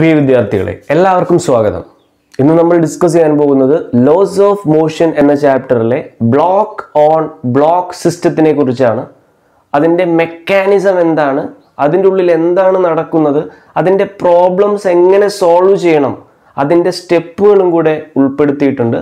പ്രിയ വിദ്യാർത്ഥികളെ എല്ലാവർക്കും സ്വാഗതം ഇന്ന് നമ്മൾ ഡിസ്കസ് ചെയ്യാൻ പോകുന്നത് ലോസ് ഓഫ് മോഷൻ എന്ന ചാപ്റ്ററിലെ ബ്ലോക്ക് ഓൺ ബ്ലോക്ക് സിസ്റ്റത്തിനെ കുറിച്ചാണ് അതിൻ്റെ മെക്കാനിസം എന്താണ് അതിൻ്റെ ഉള്ളിൽ എന്താണ് നടക്കുന്നത് അതിൻ്റെ പ്രോബ്ലംസ് എങ്ങനെ സോൾവ് ചെയ്യണം അതിൻ്റെ സ്റ്റെപ്പുകളും കൂടെ ഉൾപ്പെടുത്തിയിട്ടുണ്ട്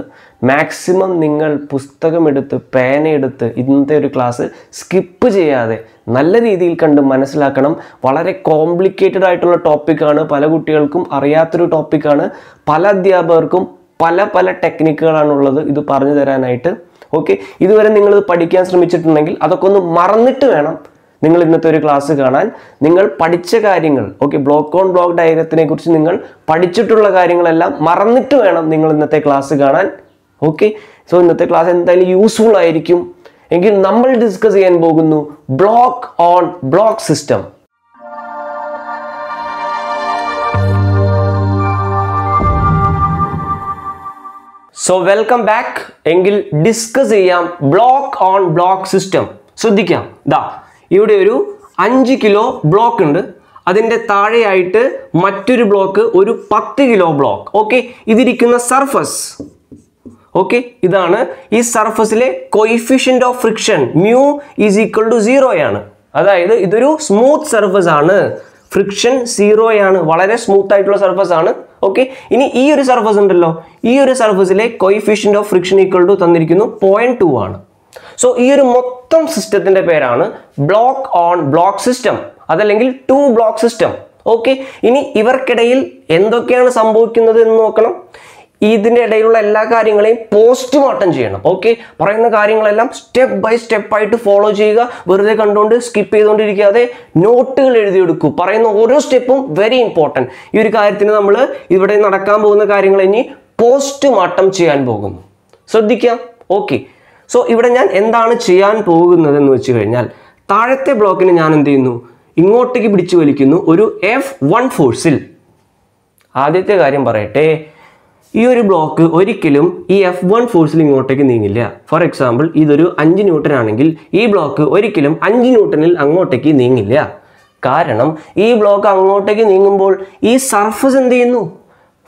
മാക്സിമം നിങ്ങൾ പുസ്തകമെടുത്ത് പേനയെടുത്ത് ഇന്നത്തെ ഒരു ക്ലാസ് സ്കിപ്പ് ചെയ്യാതെ നല്ല രീതിയിൽ കണ്ട് മനസ്സിലാക്കണം വളരെ കോംപ്ലിക്കേറ്റഡ് ആയിട്ടുള്ള ടോപ്പിക്കാണ് പല കുട്ടികൾക്കും അറിയാത്തൊരു ടോപ്പിക്കാണ് പല അധ്യാപകർക്കും പല പല ടെക്നിക്കുകളാണുള്ളത് ഇത് പറഞ്ഞു തരാനായിട്ട് ഓക്കെ ഇതുവരെ നിങ്ങളിത് പഠിക്കാൻ ശ്രമിച്ചിട്ടുണ്ടെങ്കിൽ അതൊക്കെ ഒന്ന് മറന്നിട്ട് വേണം നിങ്ങൾ ഇന്നത്തെ ഒരു ക്ലാസ് കാണാൻ നിങ്ങൾ പഠിച്ച കാര്യങ്ങൾ ഓക്കെ ബ്ലോക്ക് ഓൺ ബ്ലോക്ക് ഡയഗ്രത്തിനെ കുറിച്ച് നിങ്ങൾ പഠിച്ചിട്ടുള്ള കാര്യങ്ങളെല്ലാം മറന്നിട്ട് വേണം നിങ്ങൾ ഇന്നത്തെ ക്ലാസ് കാണാൻ ഓക്കെ സോ ഇന്നത്തെ ക്ലാസ് എന്തായാലും യൂസ്ഫുൾ ആയിരിക്കും എങ്കിൽ നമ്മൾ ഡിസ്കസ് ചെയ്യാൻ പോകുന്നു block on block system so welcome back എങ്കിൽ ഡിസ്കസ് ചെയ്യാം ബ്ലോക്ക് ഓൺ ബ്ലോക്ക് സിസ്റ്റം ശ്രദ്ധിക്കാം ദാ ഇവിടെ ഒരു അഞ്ച് കിലോ ബ്ലോക്ക് ഉണ്ട് അതിൻ്റെ താഴെയായിട്ട് മറ്റൊരു ബ്ലോക്ക് ഒരു പത്ത് കിലോ ബ്ലോക്ക് ഓക്കെ ഇതിരിക്കുന്ന സർഫസ് ഓക്കെ ഇതാണ് ഈ സർഫസിലെ coefficient of friction mu is equal to സീറോയാണ് അതായത് ഇതൊരു സ്മൂത്ത് സർഫസ് ആണ് ഫ്രിക്ഷൻ സീറോയാണ് വളരെ സ്മൂത്ത് ആയിട്ടുള്ള സർഫസ് ആണ് ഓക്കെ ഇനി ഈ ഒരു സർഫസ് ഉണ്ടല്ലോ ഈ ഒരു സർഫസിലെ coefficient of friction equal to തന്നിരിക്കുന്നു പോയിന്റ് ടു ആണ് സോ ഈ ഒരു മൊത്തം സിസ്റ്റത്തിൻ്റെ പേരാണ് ബ്ലോക്ക് ഓൺ ബ്ലോക്ക് സിസ്റ്റം അതല്ലെങ്കിൽ ടു ബ്ലോക്ക് സിസ്റ്റം ഓക്കെ ഇനി ഇവർക്കിടയിൽ എന്തൊക്കെയാണ് സംഭവിക്കുന്നത് എന്ന് നോക്കണം ഇടയിലുള്ള എല്ലാ കാര്യങ്ങളെയും പോസ്റ്റ്മോർട്ടം ചെയ്യണം ഓക്കെ പറയുന്ന കാര്യങ്ങളെല്ലാം സ്റ്റെപ്പ് ബൈ സ്റ്റെപ്പ് ആയിട്ട് ഫോളോ ചെയ്യുക വെറുതെ കണ്ടുകൊണ്ട് സ്കിപ്പ് ചെയ്തുകൊണ്ടിരിക്കാതെ നോട്ടുകൾ എഴുതിയെടുക്കൂ പറയുന്ന ഓരോ സ്റ്റെപ്പും വെരി ഇമ്പോർട്ടൻറ്റ് ഈ ഒരു കാര്യത്തിന് നമ്മൾ ഇവിടെ നടക്കാൻ പോകുന്ന കാര്യങ്ങൾ ഇനി പോസ്റ്റ്മോർട്ടം ചെയ്യാൻ പോകുന്നു ശ്രദ്ധിക്കാം ഓക്കെ സോ ഇവിടെ ഞാൻ എന്താണ് ചെയ്യാൻ എന്ന് വെച്ച് കഴിഞ്ഞാൽ താഴത്തെ ബ്ലോക്കിനെ ഞാൻ എന്ത് ചെയ്യുന്നു ഇങ്ങോട്ടേക്ക് പിടിച്ചു വലിക്കുന്നു ഒരു എഫ് വൺ ഫോഴ്സിൽ ആദ്യത്തെ കാര്യം പറയട്ടെ ഈ ഒരു ബ്ലോക്ക് ഒരിക്കലും ഈ എഫ് വൺ ഫോഴ്സിൽ ഇങ്ങോട്ടേക്ക് നീങ്ങില്ല ഫോർ എക്സാമ്പിൾ ഇതൊരു അഞ്ച് ന്യൂട്ടൺ ആണെങ്കിൽ ഈ ബ്ലോക്ക് ഒരിക്കലും അഞ്ച് ന്യൂട്ടണിൽ അങ്ങോട്ടേക്ക് നീങ്ങില്ല കാരണം ഈ ബ്ലോക്ക് അങ്ങോട്ടേക്ക് നീങ്ങുമ്പോൾ ഈ സർഫസ് എന്ത് ചെയ്യുന്നു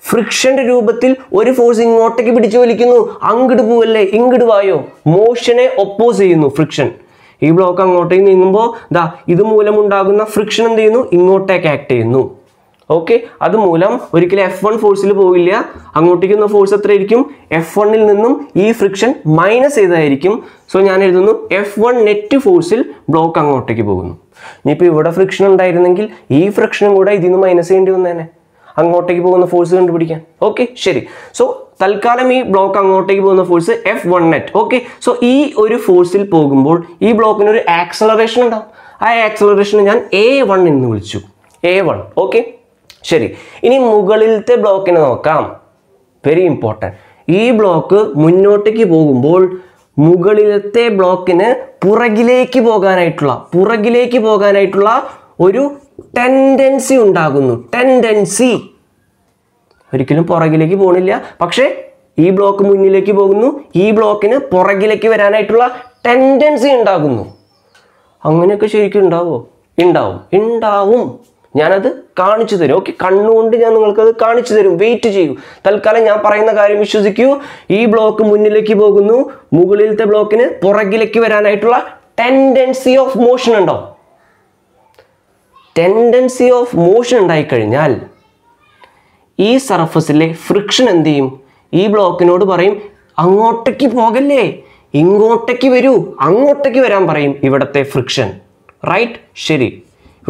ഫ്രിക്ഷന്റെ രൂപത്തിൽ ഒരു ഫോഴ്സ് ഇങ്ങോട്ടേക്ക് പിടിച്ചു വലിക്കുന്നു അങ്ങോട്ട് പോവല്ലേ ഇങ്ങോട്ട് വായോ മോഷനെ ഒപ്പോസ് ചെയ്യുന്നു ഫ്രിക്ഷൻ ഈ ബ്ലോക്ക് അങ്ങോട്ടേക്ക് നീങ്ങുമ്പോൾ ദാ ഇതുമൂലമുണ്ടാകുന്ന ഫ്രിക്ഷൻ എന്ത് ചെയ്യുന്നു ഇങ്ങോട്ടേക്ക് ആക്ട് ചെയ്യുന്നു ഓക്കെ അതുമൂലം ഒരിക്കലും എഫ് വൺ ഫോഴ്സിൽ പോവില്ല അങ്ങോട്ടേക്കുന്ന ഫോഴ്സ് ആയിരിക്കും എഫ് വണ്ണിൽ നിന്നും ഈ ഫ്രിക്ഷൻ മൈനസ് ചെയ്തായിരിക്കും സോ ഞാൻ എഴുതുന്നു എഫ് വൺ നെറ്റ് ഫോഴ്സിൽ ബ്ലോക്ക് അങ്ങോട്ടേക്ക് പോകുന്നു ഇനിയിപ്പോൾ ഇവിടെ ഫ്രിക്ഷൻ ഉണ്ടായിരുന്നെങ്കിൽ ഈ ഫ്രിക്ഷനും കൂടെ ഇതിൽ നിന്ന് മൈനസ് ചെയ്യേണ്ടി വന്നേനെ അങ്ങോട്ടേക്ക് പോകുന്ന ഫോഴ്സ് കണ്ടുപിടിക്കാൻ ഓക്കെ ശരി സോ തൽക്കാലം ഈ ബ്ലോക്ക് അങ്ങോട്ടേക്ക് പോകുന്ന force F one net okay so ഈ ഒരു ഫോഴ്സിൽ പോകുമ്പോൾ ഈ ബ്ലോക്കിന് ഒരു ആക്സലറേഷൻ ഉണ്ടാവും ആ ആക്സലറേഷൻ ഞാൻ എ വൺ എന്ന് വിളിച്ചു എ വൺ ഓക്കെ ശരി ഇനി മുകളിലത്തെ ബ്ലോക്കിനെ നോക്കാം വെരി ഇമ്പോർട്ടൻറ്റ് ഈ ബ്ലോക്ക് മുന്നോട്ടേക്ക് പോകുമ്പോൾ മുകളിലത്തെ ബ്ലോക്കിന് പുറകിലേക്ക് പോകാനായിട്ടുള്ള പുറകിലേക്ക് പോകാനായിട്ടുള്ള ഒരു ടെൻഡൻസി ഉണ്ടാകുന്നു ടെൻഡൻസി ഒരിക്കലും പുറകിലേക്ക് പോകണില്ല പക്ഷേ ഈ ബ്ലോക്ക് മുന്നിലേക്ക് പോകുന്നു ഈ ബ്ലോക്കിന് പുറകിലേക്ക് വരാനായിട്ടുള്ള ടെൻഡൻസി ഉണ്ടാകുന്നു അങ്ങനെയൊക്കെ ശരിക്കും ഉണ്ടാവുമോ ഉണ്ടാവും ഉണ്ടാവും ഞാനത് കാണിച്ചു തരും ഓക്കെ കണ്ണുകൊണ്ട് ഞാൻ നിങ്ങൾക്കത് കാണിച്ചു തരും വെയിറ്റ് ചെയ്യൂ തൽക്കാലം ഞാൻ പറയുന്ന കാര്യം വിശ്വസിക്കൂ ഈ ബ്ലോക്ക് മുന്നിലേക്ക് പോകുന്നു മുകളിലത്തെ ബ്ലോക്കിന് പുറകിലേക്ക് വരാനായിട്ടുള്ള ടെൻഡൻസി ഓഫ് മോഷൻ ഉണ്ടോ ടെൻഡൻസി ഓഫ് മോഷൻ ഉണ്ടായിക്കഴിഞ്ഞാൽ ഈ സർഫസിലെ ഫ്രിക്ഷൻ എന്ത് ചെയ്യും ഈ ബ്ലോക്കിനോട് പറയും അങ്ങോട്ടേക്ക് പോകല്ലേ ഇങ്ങോട്ടേക്ക് വരൂ അങ്ങോട്ടേക്ക് വരാൻ പറയും ഇവിടുത്തെ ഫ്രിക്ഷൻ റൈറ്റ് ശരി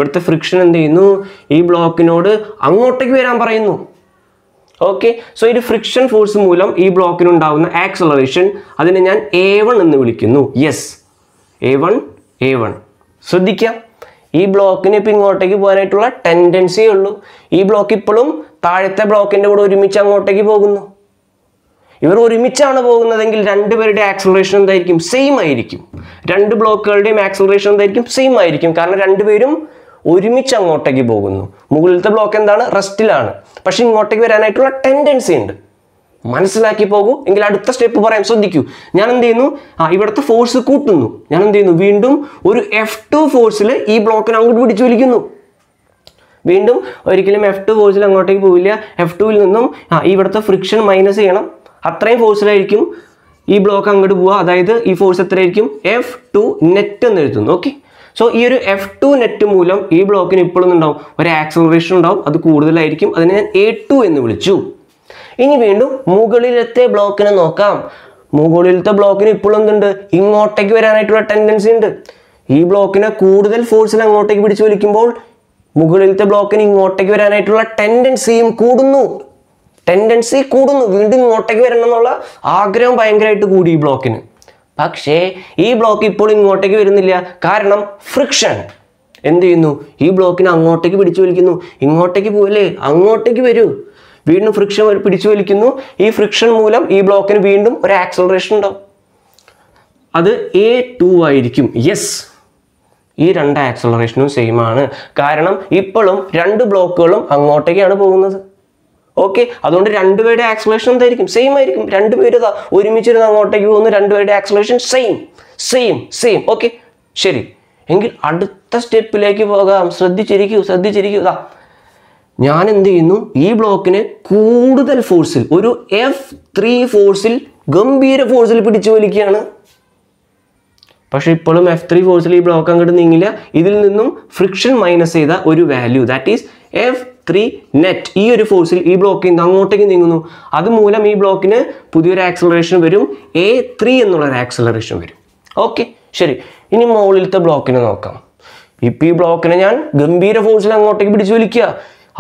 ഇവിടുത്തെ ഫ്രിക്ഷൻ എന്ത് ചെയ്യുന്നു ഈ ബ്ലോക്കിനോട് അങ്ങോട്ടേക്ക് വരാൻ പറയുന്നു ഓക്കെ സോ ഇത് ഫ്രിക്ഷൻ ഫോഴ്സ് മൂലം ഈ ബ്ലോക്കിന് ഉണ്ടാകുന്ന ആക്സലറേഷൻ അതിനെ ഞാൻ എ വൺ എന്ന് വിളിക്കുന്നു yes A one A one ശ്രദ്ധിക്കാം ഈ ബ്ലോക്കിന് ഇപ്പം ഇങ്ങോട്ടേക്ക് പോകാനായിട്ടുള്ള ടെൻഡൻസിയേ ഉള്ളൂ ഈ ബ്ലോക്ക് ഇപ്പോഴും താഴത്തെ ബ്ലോക്കിൻ്റെ കൂടെ ഒരുമിച്ച് അങ്ങോട്ടേക്ക് പോകുന്നു ഇവർ ഒരുമിച്ചാണ് പോകുന്നതെങ്കിൽ രണ്ടുപേരുടെ ആക്സലറേഷൻ എന്തായിരിക്കും സെയിം ആയിരിക്കും രണ്ട് ബ്ലോക്കുകളുടെയും ആക്സലറേഷൻ എന്തായിരിക്കും സെയിം ആയിരിക്കും കാരണം രണ്ടുപേരും ഒരുമിച്ച് അങ്ങോട്ടേക്ക് പോകുന്നു മുകളിലത്തെ ബ്ലോക്ക് എന്താണ് റെസ്റ്റിലാണ് പക്ഷേ ഇങ്ങോട്ടേക്ക് വരാനായിട്ടുള്ള ടെൻഡൻസി ഉണ്ട് മനസ്സിലാക്കി പോകും എങ്കിൽ അടുത്ത സ്റ്റെപ്പ് പറയാൻ ശ്രദ്ധിക്കൂ ഞാൻ എന്ത് ചെയ്യുന്നു ആ ഇവിടുത്തെ ഫോഴ്സ് കൂട്ടുന്നു ഞാൻ എന്ത് ചെയ്യുന്നു വീണ്ടും ഒരു എഫ് ടു ഫോഴ്സിൽ ഈ ബ്ലോക്കിനെ അങ്ങോട്ട് പിടിച്ചു വലിക്കുന്നു വീണ്ടും ഒരിക്കലും എഫ് ടു ഫോഴ്സിൽ അങ്ങോട്ടേക്ക് പോവില്ല എഫ് ടുവിൽ നിന്നും ആ ഇവിടുത്തെ ഫ്രിക്ഷൻ മൈനസ് ചെയ്യണം അത്രയും ഫോഴ്സിലായിരിക്കും ഈ ബ്ലോക്ക് അങ്ങോട്ട് പോവുക അതായത് ഈ ഫോഴ്സ് എത്രയായിരിക്കും എഫ് ടു നെറ്റ് എന്ന് എഴുതുന്നു ഓക്കെ സോ ഈ ഒരു എഫ് ടു നെറ്റ് മൂലം ഈ ബ്ലോക്കിന് ഇപ്പോഴും ഉണ്ടാവും ഒരു ആക്സലറേഷൻ ഉണ്ടാവും അത് കൂടുതലായിരിക്കും അതിനെ ഞാൻ എ ടു എന്ന് വിളിച്ചു ഇനി വീണ്ടും മുകളിലത്തെ ബ്ലോക്കിനെ നോക്കാം മുകളിലത്തെ ബ്ലോക്കിന് ഇപ്പോഴും എന്തുണ്ട് ഇങ്ങോട്ടേക്ക് വരാനായിട്ടുള്ള ടെൻഡൻസി ഉണ്ട് ഈ ബ്ലോക്കിനെ കൂടുതൽ ഫോഴ്സിൽ അങ്ങോട്ടേക്ക് പിടിച്ചു വലിക്കുമ്പോൾ മുകളിലത്തെ ബ്ലോക്കിന് ഇങ്ങോട്ടേക്ക് വരാനായിട്ടുള്ള ടെൻഡൻസിയും കൂടുന്നു ടെൻഡൻസി കൂടുന്നു വീണ്ടും ഇങ്ങോട്ടേക്ക് വരണം എന്നുള്ള ആഗ്രഹം ഭയങ്കരമായിട്ട് കൂടി ഈ ബ്ലോക്കിന് പക്ഷേ ഈ ബ്ലോക്ക് ഇപ്പോൾ ഇങ്ങോട്ടേക്ക് വരുന്നില്ല കാരണം ഫ്രിക്ഷൻ എന്ത് ചെയ്യുന്നു ഈ ബ്ലോക്കിനെ അങ്ങോട്ടേക്ക് പിടിച്ചു വലിക്കുന്നു ഇങ്ങോട്ടേക്ക് പോവില്ലേ അങ്ങോട്ടേക്ക് വരൂ വീണ്ടും ഫ്രിക്ഷൻ പിടിച്ചു വലിക്കുന്നു ഈ ഫ്രിക്ഷൻ മൂലം ഈ ബ്ലോക്കിന് വീണ്ടും ഒരു ആക്സലറേഷൻ ഉണ്ടാവും അത് എ ടു ആയിരിക്കും യെസ് ഈ രണ്ട് ആക്സലറേഷനും സെയിം ആണ് കാരണം ഇപ്പോഴും രണ്ട് ബ്ലോക്കുകളും അങ്ങോട്ടേക്കാണ് പോകുന്നത് ഓക്കെ അതുകൊണ്ട് രണ്ടുപേരുടെ ആക്സലേഷൻ എന്തായിരിക്കും സെയിം ആയിരിക്കും രണ്ടുപേര് ഒരുമിച്ചിരുന്ന് അങ്ങോട്ടേക്ക് പോകുന്നു രണ്ടുപേരുടെ acceleration same same same okay ശരി എങ്കിൽ അടുത്ത സ്റ്റെപ്പിലേക്ക് പോകാം ശ്രദ്ധിച്ചിരിക്കൂ ശ്രദ്ധിച്ചിരിക്കൂ ഇതാ ഞാൻ എന്ത് ചെയ്യുന്നു ഈ ബ്ലോക്കിനെ കൂടുതൽ ഫോഴ്സിൽ ഒരു എഫ് ത്രീ ഫോഴ്സിൽ ഗംഭീര ഫോഴ്സിൽ പിടിച്ചു വലിക്കുകയാണ് പക്ഷേ ഇപ്പോഴും എഫ് ത്രീ ഫോഴ്സിൽ ഈ ബ്ലോക്ക് അങ്ങോട്ട് നീങ്ങില്ല ഇതിൽ നിന്നും ഫ്രിക്ഷൻ മൈനസ് ചെയ്ത ഒരു value that is F three net ഈ ഒരു ഫോഴ്സിൽ ഈ ബ്ലോക്ക് നിന്ന് അങ്ങോട്ടേക്ക് നീങ്ങുന്നു അതുമൂലം ഈ ബ്ലോക്കിന് പുതിയൊരു ആക്സലറേഷൻ വരും എ ത്രീ എന്നുള്ളൊരു ആക്സലറേഷൻ വരും ഓക്കെ ശരി ഇനി മുകളിലത്തെ ബ്ലോക്കിനെ നോക്കാം ഇപ്പം ഈ ബ്ലോക്കിനെ ഞാൻ ഗംഭീര ഫോഴ്സിൽ അങ്ങോട്ടേക്ക് പിടിച്ചു വലിക്കുക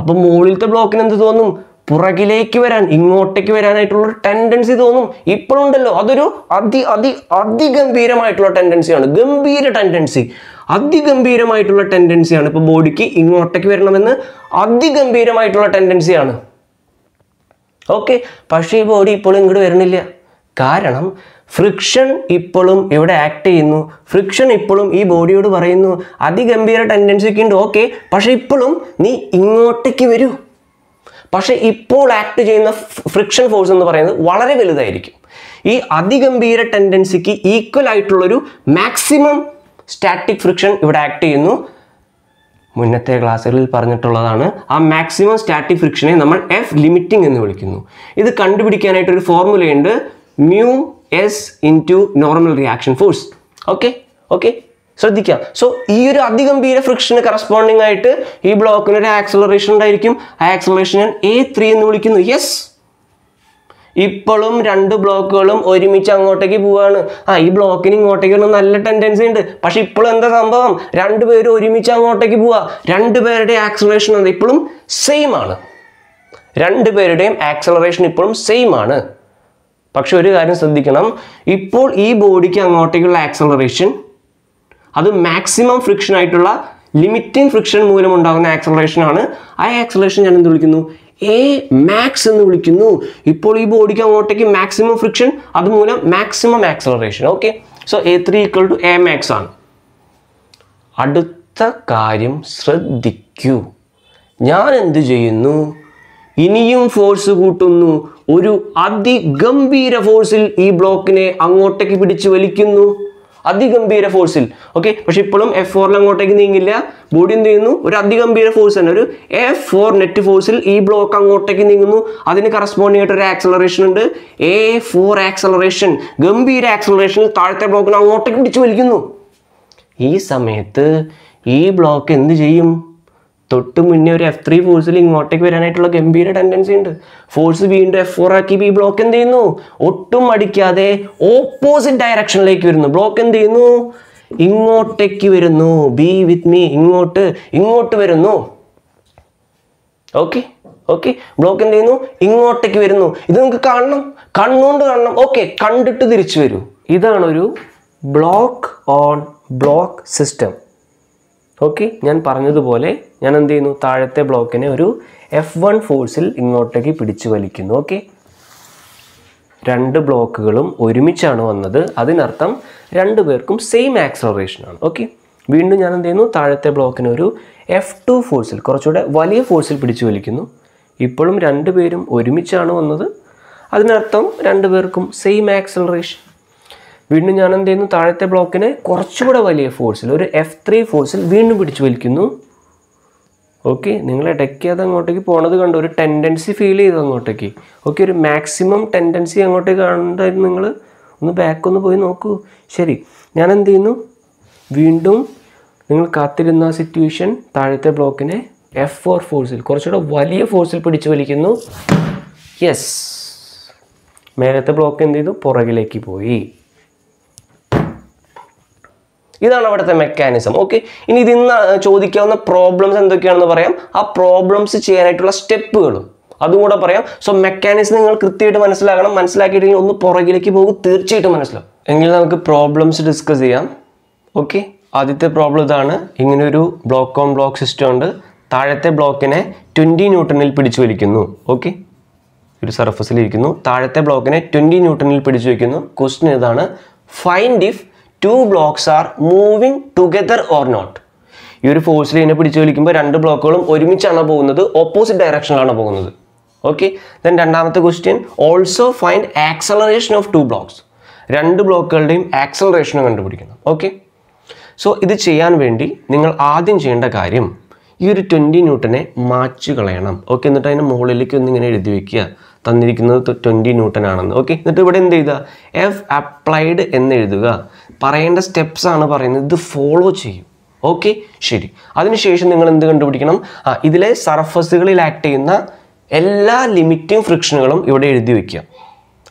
അപ്പം മുകളിലത്തെ ബ്ലോക്കിന് എന്ത് തോന്നും പുറകിലേക്ക് വരാൻ ഇങ്ങോട്ടേക്ക് വരാനായിട്ടുള്ള ഒരു ടെൻഡൻസി തോന്നും ഇപ്പോഴുണ്ടല്ലോ അതൊരു അതി അതി അതിഗംഭീരമായിട്ടുള്ള ടെൻഡൻസിയാണ് ഗംഭീര ടെൻഡൻസി അതിഗംഭീരമായിട്ടുള്ള ടെൻഡൻസിയാണ് ഇപ്പൊ ബോഡിക്ക് ഇങ്ങോട്ടേക്ക് വരണമെന്ന് അതിഗംഭീരമായിട്ടുള്ള ടെൻഡൻസിയാണ് ഓക്കെ പക്ഷേ ഈ ബോഡി ഇപ്പോഴും ഇങ്ങോട്ട് വരണില്ല കാരണം ഫ്രിക്ഷൻ ഇപ്പോഴും ഇവിടെ ആക്ട് ചെയ്യുന്നു ഫ്രിക്ഷൻ ഇപ്പോഴും ഈ ബോഡിയോട് പറയുന്നു അതിഗംഭീര ടെൻഡൻസി ഒക്കെ ഉണ്ട് ഓക്കെ പക്ഷേ ഇപ്പോഴും നീ ഇങ്ങോട്ടേക്ക് വരൂ പക്ഷേ ഇപ്പോൾ ആക്ട് ചെയ്യുന്ന ഫ്രിക്ഷൻ ഫോഴ്സ് എന്ന് പറയുന്നത് വളരെ വലുതായിരിക്കും ഈ അതിഗംഭീര ടെൻഡൻസിക്ക് ഈക്വൽ ആയിട്ടുള്ളൊരു മാക്സിമം സ്റ്റാറ്റിക് ഫ്രിക്ഷൻ ഇവിടെ ആക്ട് ചെയ്യുന്നു മുന്നത്തെ ക്ലാസ്സുകളിൽ പറഞ്ഞിട്ടുള്ളതാണ് ആ മാക്സിമം സ്റ്റാറ്റിക് ഫ്രിക്ഷനെ നമ്മൾ എഫ് ലിമിറ്റിംഗ് എന്ന് വിളിക്കുന്നു ഇത് കണ്ടുപിടിക്കാനായിട്ട് ഒരു ഫോർമുലയുണ്ട് mu S in normal reaction force okay okay ശ്രദ്ധിക്കുക സോ ഈ ഒരു അതിഗംഭീര ഫ്രിക്ഷന് കറസ്പോണ്ടിങ് ആയിട്ട് ഈ ബ്ലോക്കിന് ഒരു ആക്സലറേഷൻ ഉണ്ടായിരിക്കും ആ ആക്സലറേഷൻ എ ത്രീ എന്ന് വിളിക്കുന്നു യെസ് ഇപ്പോഴും രണ്ട് ബ്ലോക്കുകളും ഒരുമിച്ച് അങ്ങോട്ടേക്ക് പോവാണ് ആ ഈ ബ്ലോക്കിന് ഇങ്ങോട്ടേക്ക് വരണം നല്ല ടെൻഡൻസി ഉണ്ട് പക്ഷെ ഇപ്പോഴും എന്താ സംഭവം രണ്ടുപേരും ഒരുമിച്ച് അങ്ങോട്ടേക്ക് പോവാ രണ്ടുപേരുടെ ആക്സലറേഷൻ എന്താ ഇപ്പോഴും സെയിം ആണ് രണ്ടുപേരുടെയും ആക്സലറേഷൻ ഇപ്പോഴും സെയിം ആണ് പക്ഷെ ഒരു കാര്യം ശ്രദ്ധിക്കണം ഇപ്പോൾ ഈ ബോഡിക്ക് അങ്ങോട്ടേക്കുള്ള ആക്സലറേഷൻ അത് മാക്സിമം ഫ്രിക്ഷൻ ആയിട്ടുള്ള ലിമിറ്റിംഗ് ഫ്രിക്ഷൻ മൂലം ഉണ്ടാകുന്ന ആക്സലറേഷൻ ആണ് ആ ആക്സലറേഷൻ ഞാൻ എന്ത് വിളിക്കുന്നു എ മാക്സ് എന്ന് വിളിക്കുന്നു ഇപ്പോൾ ഈ ബോഡിക്ക് അങ്ങോട്ടേക്ക് മാക്സിമം ഫ്രിക്ഷൻ അതുമൂലം maximum acceleration okay so A three equal to A max ആണ് അടുത്ത കാര്യം ശ്രദ്ധിക്കൂ ഞാൻ എന്ത് ചെയ്യുന്നു ഇനിയും ഫോഴ്സ് കൂട്ടുന്നു ഒരു അതിഗംഭീര ഫോഴ്സിൽ ഈ ബ്ലോക്കിനെ അങ്ങോട്ടേക്ക് പിടിച്ചു വലിക്കുന്നു അതിഗംഭീര ഫോഴ്സിൽ ഓക്കെ പക്ഷെ ഇപ്പോഴും എഫ് ഫോറിൽ അങ്ങോട്ടേക്ക് നീങ്ങില്ല ബോഡി എന്ത് ചെയ്യുന്നു ഒരു അതിഗംഭീര ഫോഴ്സ് തന്നെ ഒരു എഫ് ഫോർ നെറ്റ് ഫോഴ്സിൽ ഈ ബ്ലോക്ക് അങ്ങോട്ടേക്ക് നീങ്ങുന്നു അതിന് കറസ്പോണ്ടിങ് ആയിട്ട് ഒരു ആക്സലറേഷൻ ഉണ്ട് എ ഫോർ ആക്സലറേഷൻ ഗംഭീര ആക്സലറേഷനിൽ താഴത്തെ ബ്ലോക്കിന് അങ്ങോട്ടേക്ക് പിടിച്ചു വലിക്കുന്നു ഈ സമയത്ത് ഈ ബ്ലോക്ക് എന്ത് ചെയ്യും തൊട്ട് മുന്നേ ഒരു എഫ് ത്രീ ഫോഴ്സിൽ ഇങ്ങോട്ടേക്ക് വരാനായിട്ടുള്ള ഗംഭീര ടെൻഡൻസി ഉണ്ട് ഫോഴ്സ് വീണ്ടും എഫ് ഫോർ ആക്കി ബി ബ്ലോക്ക് എന്ത് ചെയ്യുന്നു ഒട്ടും അടിക്കാതെ ഓപ്പോസിറ്റ് ഡയറക്ഷനിലേക്ക് വരുന്നു ബ്ലോക്ക് എന്ത് ചെയ്യുന്നു ഇങ്ങോട്ടേക്ക് വരുന്നു ബി വിത്ത് മീ ഇങ്ങോട്ട് ഇങ്ങോട്ട് വരുന്നു ഓക്കെ ഓക്കെ ബ്ലോക്ക് എന്ത് ചെയ്യുന്നു ഇങ്ങോട്ടേക്ക് വരുന്നു ഇത് നിങ്ങൾക്ക് കാണണം കണ്ണുകൊണ്ട് കാണണം ഓക്കെ കണ്ടിട്ട് തിരിച്ചു വരൂ ഇതാണൊരു block on block system okay ഞാൻ പറഞ്ഞതുപോലെ ഞാൻ എന്ത് ചെയ്യുന്നു താഴത്തെ ബ്ലോക്കിനെ ഒരു എഫ് വൺ ഫോഴ്സിൽ ഇങ്ങോട്ടേക്ക് പിടിച്ചു വലിക്കുന്നു ഓക്കെ രണ്ട് ബ്ലോക്കുകളും ഒരുമിച്ചാണ് വന്നത് അതിനർത്ഥം രണ്ടു പേർക്കും സെയിം ആക്സലറേഷനാണ് ഓക്കെ വീണ്ടും ഞാൻ എന്ത് ചെയ്യുന്നു താഴത്തെ ബ്ലോക്കിനെ ഒരു എഫ് ടു ഫോഴ്സിൽ കുറച്ചുകൂടെ വലിയ ഫോഴ്സിൽ പിടിച്ചു വലിക്കുന്നു ഇപ്പോഴും രണ്ടുപേരും ഒരുമിച്ചാണ് വന്നത് അതിനർത്ഥം രണ്ടുപേർക്കും സെയിം ആക്സലറേഷൻ വീണ്ടും ഞാൻ എന്ത് ചെയ്യുന്നു താഴത്തെ ബ്ലോക്കിനെ കുറച്ചുകൂടെ വലിയ ഫോഴ്സിൽ ഒരു എഫ് ത്രീ ഫോഴ്സിൽ വീണ്ടും പിടിച്ചു വലിക്കുന്നു ഓക്കെ നിങ്ങൾ ഇടയ്ക്ക് അത് അങ്ങോട്ടേക്ക് പോണത് കണ്ടു ഒരു ടെൻഡൻസി ഫീൽ ചെയ്തു അങ്ങോട്ടേക്ക് ഓക്കെ ഒരു മാക്സിമം ടെൻഡൻസി അങ്ങോട്ടേക്ക് കണ്ടായിരുന്നു നിങ്ങൾ ഒന്ന് ബാക്ക് ഒന്ന് പോയി നോക്കൂ ശരി ഞാൻ എന്ത് ചെയ്യുന്നു വീണ്ടും നിങ്ങൾ കാത്തിരുന്ന സിറ്റുവേഷൻ താഴത്തെ ബ്ലോക്കിനെ എഫ് ഫോർ ഫോഴ്സിൽ കുറച്ചുകൂടെ വലിയ ഫോഴ്സിൽ പിടിച്ചു വലിക്കുന്നു യെസ് മേലത്തെ ബ്ലോക്ക് എന്ത് ചെയ്തു പുറകിലേക്ക് പോയി ഇതാണ് അവിടുത്തെ മെക്കാനിസം ഓക്കെ ഇനി ഇതിന്ന് ചോദിക്കാവുന്ന പ്രോബ്ലംസ് എന്തൊക്കെയാണെന്ന് പറയാം ആ പ്രോബ്ലംസ് ചെയ്യാനായിട്ടുള്ള സ്റ്റെപ്പുകളും അതും കൂടെ പറയാം സോ മെക്കാനിസം നിങ്ങൾ കൃത്യമായിട്ട് മനസ്സിലാക്കണം മനസ്സിലാക്കിയിട്ടില്ലെങ്കിൽ ഒന്ന് പുറകിലേക്ക് പോകും തീർച്ചയായിട്ടും മനസ്സിലാവും എങ്കിൽ നമുക്ക് പ്രോബ്ലംസ് ഡിസ്കസ് ചെയ്യാം ഓക്കെ ആദ്യത്തെ പ്രോബ്ലം ഇതാണ് ഇങ്ങനൊരു ബ്ലോക്ക് ഓൺ ബ്ലോക്ക് സിസ്റ്റം ഉണ്ട് താഴത്തെ ബ്ലോക്കിനെ ട്വൻറ്റി ന്യൂട്ടണിൽ പിടിച്ചു വലിക്കുന്നു ഓക്കെ ഒരു സർഫസിലിരിക്കുന്നു താഴത്തെ ബ്ലോക്കിനെ ട്വൻറ്റി ന്യൂട്ടണിൽ പിടിച്ചു വയ്ക്കുന്നു ക്വസ്റ്റിൻ ഇതാണ് find if two blocks are moving together or not ഈ ഒരു ഫോഴ്സ് ലൈനെ പിടിച്ച് വലിക്കുമ്പോൾ രണ്ട് ബ്ലോക്കുകളും ഒരുമിച്ചാണ് പോകുന്നത് ഓപ്പോസിറ്റ് ഡയറക്ഷനിലാണ് പോകുന്നത് ഓക്കെ ദെൻ രണ്ടാമത്തെ question also find acceleration of two blocks രണ്ട് ബ്ലോക്കുകളുടെയും ആക്സലറേഷനും കണ്ടുപിടിക്കണം ഓക്കെ സോ ഇത് ചെയ്യാൻ വേണ്ടി നിങ്ങൾ ആദ്യം ചെയ്യേണ്ട കാര്യം ഈ ഒരു ട്വൻറ്റി ന്യൂട്ടനെ മാച്ച് കളയണം ഓക്കെ എന്നിട്ട് അതിൻ്റെ മുകളിലേക്ക് ഒന്നിങ്ങനെ എഴുതി വയ്ക്കുക തന്നിരിക്കുന്നത് ട്വൻറ്റി ന്യൂട്ടൻ ആണെന്ന് ഓക്കെ എന്നിട്ട് ഇവിടെ എന്ത് എഴുതുക എഫ് അപ്ലൈഡ് എന്ന് എഴുതുക പറയേണ്ട സ്റ്റെപ്സ് ആണ് പറയുന്നത് ഇത് ഫോളോ ചെയ്യും ഓക്കെ ശരി അതിനുശേഷം നിങ്ങൾ എന്ത് കണ്ടുപിടിക്കണം ആ ഇതിലെ സർഫസുകളിൽ ആക്ട് ചെയ്യുന്ന എല്ലാ ലിമിറ്റിംഗ് ഫ്രിക്ഷനുകളും ഇവിടെ എഴുതി വയ്ക്കുക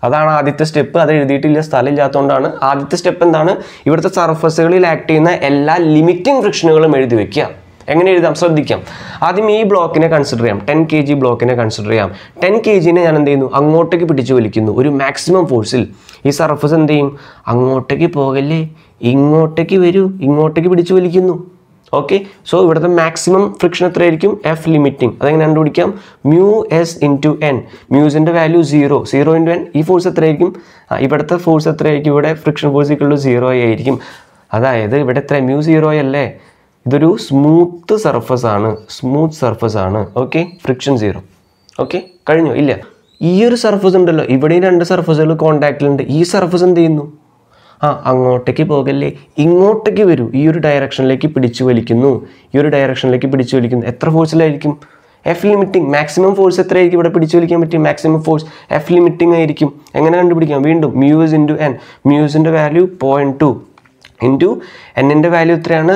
അതാണ് ആദ്യത്തെ സ്റ്റെപ്പ് അത് എഴുതിയിട്ടില്ല സ്ഥലമില്ലാത്തതുകൊണ്ടാണ് ആദ്യത്തെ സ്റ്റെപ്പ് എന്താണ് ഇവിടുത്തെ സർഫസുകളിൽ ആക്ട് ചെയ്യുന്ന എല്ലാ ലിമിറ്റിംഗ് ഫ്രിക്ഷനുകളും എഴുതി വയ്ക്കുക എങ്ങനെ എഴുതാം ശ്രദ്ധിക്കാം ആദ്യം ഈ ബ്ലോക്കിനെ കൺസിഡർ ചെയ്യാം ടെൻ കെ ജി ബ്ലോക്കിനെ കൺസിഡർ ചെയ്യാം ടെൻ കെ ജിനെ ഞാൻ എന്ത് ചെയ്യുന്നു അങ്ങോട്ടേക്ക് പിടിച്ചു വലിക്കുന്നു ഒരു മാക്സിമം ഫോഴ്സിൽ ഈ സർഫസ് എന്ത് ചെയ്യും അങ്ങോട്ടേക്ക് പോകല്ലേ ഇങ്ങോട്ടേക്ക് വരൂ ഇങ്ങോട്ടേക്ക് പിടിച്ചു വലിക്കുന്നു ഓക്കെ സോ ഇവിടുത്തെ മാക്സിമം ഫ്രിക്ഷൻ എത്രയായിരിക്കും എഫ് ലിമിറ്റിംഗ് അതെങ്ങനെ കണ്ടുപിടിക്കാം മ്യൂ എസ് ഇൻറ്റു എൻ മ്യൂസിൻ്റെ value zero zero into N ഈ ഫോഴ്സ് എത്രയായിരിക്കും ഇവിടുത്തെ ഫോഴ്സ് എത്രയായിരിക്കും ഇവിടെ ഫ്രിക്ഷൻ ഫോഴ്സ് ഇക്കുള്ള സീറോ ആയിരിക്കും അതായത് ഇവിടെ എത്ര മ്യൂ സീറോ അല്ലേ ഇതൊരു സ്മൂത്ത് സർഫസ് ആണ് സ്മൂത്ത് സർഫസ് ആണ് ഓക്കെ ഫ്രിക്ഷൻ സീറോ ഓക്കെ കഴിഞ്ഞു ഇല്ല ഈ ഒരു സർഫസ് ഉണ്ടല്ലോ ഇവിടെയും രണ്ട് സർഫസുകൾ കോണ്ടാക്റ്റിലുണ്ട് ഈ സർഫസ് എന്ത് ചെയ്യുന്നു ആ അങ്ങോട്ടേക്ക് പോകല്ലേ ഇങ്ങോട്ടേക്ക് വരൂ ഈ ഒരു ഡയറക്ഷനിലേക്ക് പിടിച്ചു വലിക്കുന്നു ഈ ഒരു ഡയറക്ഷനിലേക്ക് പിടിച്ചു വലിക്കുന്നു എത്ര ഫോഴ്സിലായിരിക്കും എഫ് ലിമിറ്റിംഗ് മാക്സിമം ഫോഴ്സ് എത്രയായിരിക്കും ഇവിടെ പിടിച്ചു വലിക്കാൻ പറ്റും മാക്സിമം ഫോഴ്സ് എഫ് ലിമിറ്റിംഗ് ആയിരിക്കും എങ്ങനെ കണ്ടുപിടിക്കാം വീണ്ടും മ്യൂസ് ഇൻറ്റു എൻ മ്യൂസിൻ്റെ വാല്യൂ പോയിൻറ്റ് ടു ഇൻറ്റു എന്നിൻ്റെ വാല്യൂ എത്രയാണ്